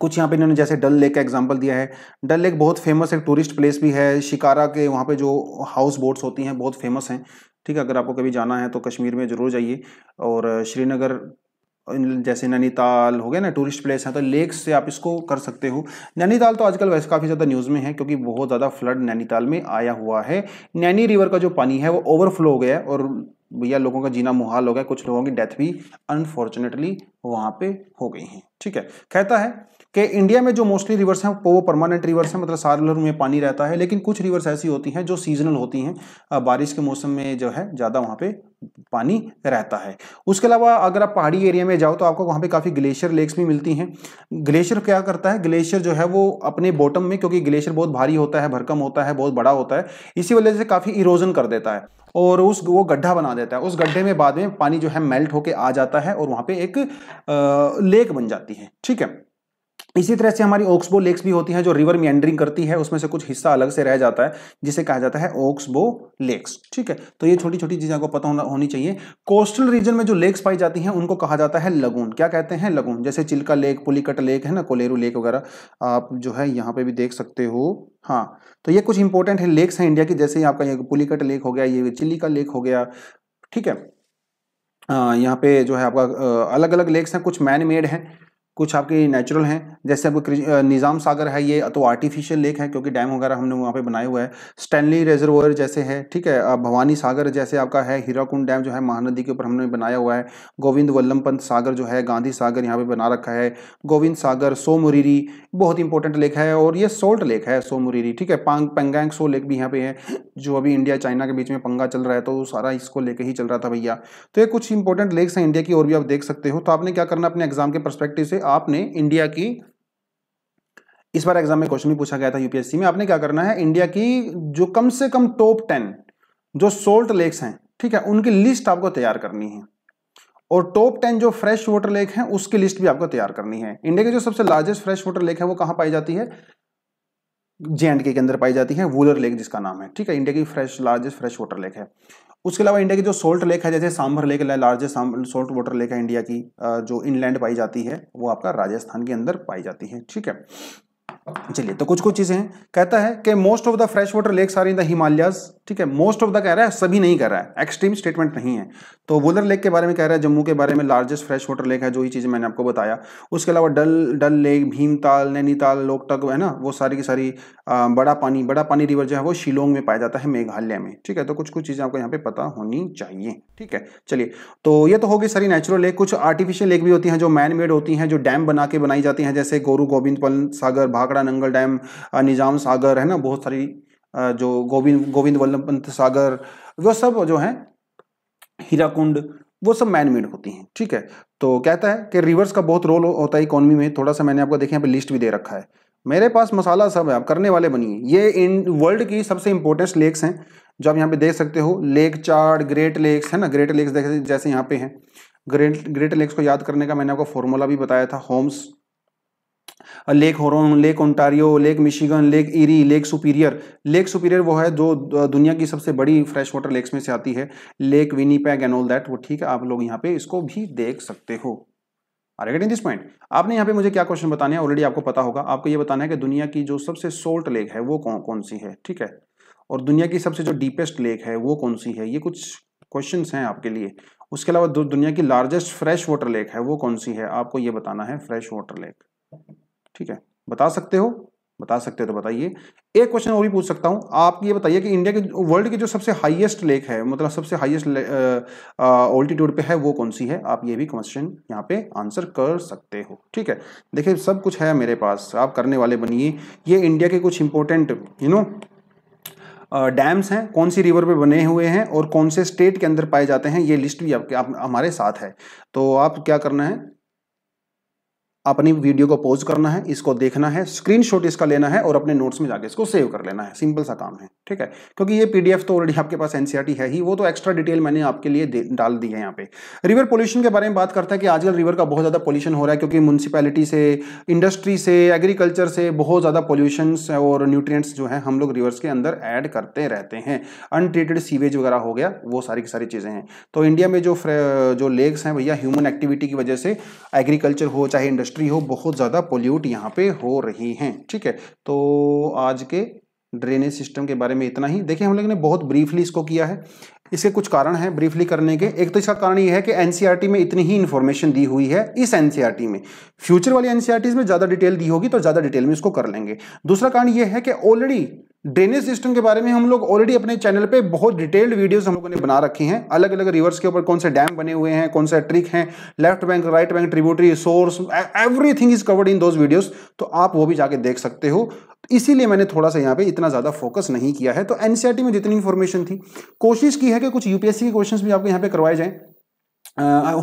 कुछ यहाँ पे इन्होंने जैसे डल लेक का एग्जाम्पल दिया है डल लेक बहुत फेमस एक टूरिस्ट प्लेस भी है शिकारा के वहाँ पे जो हाउस बोट्स होती हैं बहुत फेमस हैं ठीक है अगर आपको कभी जाना है तो कश्मीर में ज़रूर जाइए और श्रीनगर जैसे नैनीताल हो गया ना टूरिस्ट प्लेस हैं तो लेक से आप इसको कर सकते हो नैनीताल तो आजकल वैसे काफ़ी ज़्यादा न्यूज़ में है क्योंकि बहुत ज़्यादा फ्लड नैनीताल में आया हुआ है नैनी रिवर का जो पानी है वो ओवरफ्लो हो गया और भैया लोगों का जीना मुहाल हो गया कुछ लोगों की डेथ भी अनफॉर्चुनेटली वहाँ पे हो गई हैं ठीक है कहता है कि इंडिया में जो मोस्टली रिवर्स हैं वो परमानेंट रिवर्स हैं मतलब साल भर में पानी रहता है लेकिन कुछ रिवर्स ऐसी होती हैं जो सीजनल होती हैं बारिश के मौसम में जो है ज़्यादा वहाँ पे पानी रहता है उसके अलावा अगर आप पहाड़ी एरिया में जाओ तो आपको वहाँ पे काफ़ी ग्लेशियर लेक्स भी मिलती हैं ग्लेशियर क्या करता है ग्लेशियर जो है वो अपने बॉटम में क्योंकि ग्लेशियर बहुत भारी होता है भरकम होता है बहुत बड़ा होता है इसी वजह से काफ़ी इरोजन कर देता है और उस वो गड्ढा बना देता है उस गड्ढे में बाद में पानी जो है मेल्ट होके आ जाता है और वहाँ पे एक लेक बन जाती है ठीक है इसी तरह से हमारी ओक्सबो लेक्स भी होती हैं जो रिवर मेंड्रिंग करती है उसमें से कुछ हिस्सा अलग से रह जाता है जिसे कहा जाता है ओक्सबो लेक्स ठीक है तो ये छोटी छोटी चीजें आपको पता होना होनी चाहिए कोस्टल रीजन में जो लेक्स पाई जाती हैं उनको कहा जाता है लगून क्या कहते हैं लगून जैसे चिल्का लेक पुलिकट लेक है ना कोलेरू लेक वगैरह आप जो है यहाँ पे भी देख सकते हो हाँ तो ये कुछ इंपॉर्टेंट है लेक्स हैं इंडिया की जैसे आपका ये पुलिकट लेक हो गया ये चिल्ली का लेक हो गया ठीक है हाँ, यहाँ पे जो है आपका अलग अलग लेक्स हैं कुछ मैन मेड हैं कुछ आपके नेचुरल हैं जैसे आपको निज़ाम सागर है ये तो आर्टिफिशियल लेक है क्योंकि डैम वगैरह हमने वहाँ पे बनाए हुए हैं स्टैनली रेजरवर जैसे है ठीक है भवानी सागर जैसे आपका है हीराकुंड डैम जो है महानदी के ऊपर हमने बनाया हुआ है गोविंद वल्लम पंत सागर जो है गांधी सागर यहाँ पर बना रखा है गोविंद सागर सोमुरीरी बहुत इंपॉर्टेंट लेक है और ये सोल्ट लेक है सोमुरीरी ठीक है पांग पेंगैंग सो लेक भी यहाँ पे है जो अभी इंडिया चाइना के बीच में पंगा चल रहा है तो सारा इसको लेके ही चल रहा था भैया तो ये कुछ इंपॉर्टेंट लेक्स हैं इंडिया की और भी आप देख सकते हो तो आपने क्या करना अपने एग्जाम के परस्पेक्टिव से आपने इंडिया की इस बार एग्जाम में क्वेश्चन भी पूछा गया था यूपीएससी में आपने क्या करना है इंडिया की जो कम से कम टॉप टेन जो सोल्ट लेक्स हैं ठीक है उनकी लिस्ट आपको तैयार करनी है और टॉप टेन जो फ्रेश वाटर लेक हैं उसकी लिस्ट भी आपको तैयार करनी है इंडिया के जो सबसे लार्जेस्ट फ्रेश वाटर लेक है वो कहाँ पाई जाती है जे एंड के अंदर पाई जाती है वूलर लेक जिसका नाम है ठीक है इंडिया की fresh largest fresh water lake है उसके अलावा इंडिया की जो सोल्ट लेक है जैसे Sambhar lake largest salt water lake है इंडिया की जो इनलैंड पाई जाती है वो आपका राजस्थान के अंदर पाई जाती है ठीक है चलिए तो कुछ कुछ चीज़ें हैं कहता है कि most of the fresh water lakes are in the Himalayas ठीक है मोस्ट ऑफ द कह रहा है सभी नहीं कह रहा है एक्सट्रीम स्टेटमेंट नहीं है तो वुलर लेक के बारे में कह रहा है जम्मू के बारे में लार्जेस्ट फ्रेश वाटर लेक है जो ही चीज़ें मैंने आपको बताया उसके अलावा डल डल लेक भीमताल नैनीताल लोकटक है ना वो सारी की सारी आ, बड़ा पानी बड़ा पानी रिवर जो है वो शिलोंग में पाया जाता है मेघालय में ठीक है तो कुछ कुछ चीज़ें आपको यहाँ पे पता होनी चाहिए ठीक है चलिए तो ये तो होगी सारी नेचुरल लेक कुछ आर्टिफिशियल लेक भी होती है जो मैन मेड होती है जो डैम बना के बनाई जाती है जैसे गोरू गोविंद सागर भाखड़ा नंगल डैम निज़ाम सागर है ना बहुत सारी जो गोविंद गोविंद वल्लभ पंत सागर वो सब जो है हीराकुंड वो सब मैन मेड होती हैं ठीक है तो कहता है कि रिवर्स का बहुत रोल होता है इकोनॉमी में थोड़ा सा मैंने आपको देखे यहाँ पे लिस्ट भी दे रखा है मेरे पास मसाला सब है आप करने वाले बनिए ये इन वर्ल्ड की सबसे इंपॉर्टेंट लेक्स हैं जो आप यहाँ पे देख सकते हो लेक चार्ट ग्रेट लेक्स है ना ग्रेट लेक्स देख जैसे यहाँ पे हैं ग्रेट ग्रेट लेक्स को याद करने का मैंने आपको फॉर्मूला भी बताया था HOMES lake Huron lake Ontario lake Michigan lake Erie lake Superior lake Superior वो है जो दुनिया की सबसे बड़ी फ्रेश वाटर लेक्स में से आती है lake Winnipeg and all that वो ठीक है आप लोग यहाँ पे इसको भी देख सकते हो आर गेटिंग दिस पॉइंट आपने यहाँ पे मुझे क्या क्वेश्चन बताने हैं ऑलरेडी आपको पता होगा आपको ये बताना है कि दुनिया की जो सबसे सोल्ट लेक है वो कौन कौन सी है ठीक है और दुनिया की सबसे जो डीपेस्ट लेक है वो कौन सी है ये कुछ क्वेश्चन हैं आपके लिए उसके अलावा दुनिया की लार्जेस्ट फ्रेश वाटर लेक है वो कौन सी है आपको ये बताना है फ्रेश वाटर लेक ठीक है बता सकते हो बता सकते हो तो बताइए एक क्वेश्चन और भी पूछ सकता हूँ आप ये बताइए कि इंडिया के वर्ल्ड की जो सबसे हाईएस्ट लेक है मतलब सबसे हाईएस्ट ऑल्टीट्यूड पे है वो कौन सी है आप ये भी क्वेश्चन यहाँ पे आंसर कर सकते हो ठीक है देखिए सब कुछ है मेरे पास आप करने वाले बनिए ये इंडिया के कुछ इंपॉर्टेंट यू नो डैम्स हैं कौन सी रिवर पे बने हुए हैं और कौन से स्टेट के अंदर पाए जाते हैं ये लिस्ट भी आपके आप हमारे साथ है तो आप क्या करना है अपनी वीडियो को पोज करना है इसको देखना है स्क्रीनशॉट इसका लेना है और अपने नोट्स में जाके इसको सेव कर लेना है सिंपल सा काम है ठीक है क्योंकि ये पीडीएफ तो ऑलरेडी आपके पास एनसीआरटी e है ही वो तो एक्स्ट्रा डिटेल मैंने आपके लिए डाल दी है यहाँ पे रिवर पोल्यूशन के बारे में बात करते हैं कि आजकल रिवर का बहुत ज़्यादा पोल्यूशन हो रहा है क्योंकि म्यूनसिपैलिटी से इंडस्ट्री से एग्रीकल्चर से बहुत ज़्यादा पॉल्यूशन और न्यूट्रिएंट्स जो है हम लोग रिवर्स के अंदर ऐड करते रहते हैं अनट्रीटेड सीवेज वगैरह हो गया वो सारी की सारी चीज़ें हैं तो इंडिया में जो जो लेक्स हैं भैया ह्यूमन एक्टिविटी की वजह से एग्रीकल्चर हो चाहे इंडस्ट्री इंडस्ट्री हो बहुत ज़्यादा पोल्यूट यहाँ पे हो रही हैं ठीक है तो आज के ड्रेनेज सिस्टम के बारे में इतना ही देखिए हम लोगों ने बहुत ब्रीफली इसको किया है इसके कुछ कारण हैं ब्रीफली करने के एक तो इसका कारण यह है कि एनसीईआरटी e में इतनी ही इन्फॉर्मेशन दी हुई है इस एनसीईआरटी e में फ्यूचर वाली एनसीईआरटी e में ज़्यादा डिटेल दी होगी तो ज़्यादा डिटेल में इसको कर लेंगे दूसरा कारण यह है कि ऑलरेडी ड्रेनेज सिस्टम के बारे में हम लोग ऑलरेडी अपने चैनल पे बहुत डिटेल्ड वीडियोस हम लोगों ने बना रखी हैं अलग अलग रिवर्स के ऊपर कौन से डैम बने हुए हैं कौन से ट्रिक हैं left bank right bank tributary source everything is covered in those videos तो आप वो भी जाके देख सकते हो इसीलिए मैंने थोड़ा सा यहाँ पे इतना ज़्यादा फोकस नहीं किया है तो एनसीआरटी में जितनी इन्फॉर्मेशन थी कोशिश की है है कि कुछ यूपीएससी के क्वेश्चंस भी आपको यहाँ पे करवाए जाएं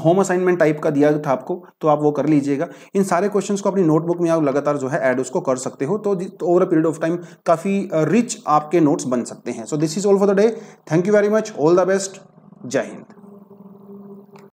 होम असाइनमेंट टाइप का दिया था आपको तो आप वो कर लीजिएगा इन सारे क्वेश्चंस को अपनी नोटबुक में आप लगातार जो है ऐड उसको कर सकते हो तो ओवर तो अ पीरियड ऑफ टाइम काफ़ी रिच आपके नोट्स बन सकते हैं so this is all for the day thank you very much all the best जय हिंद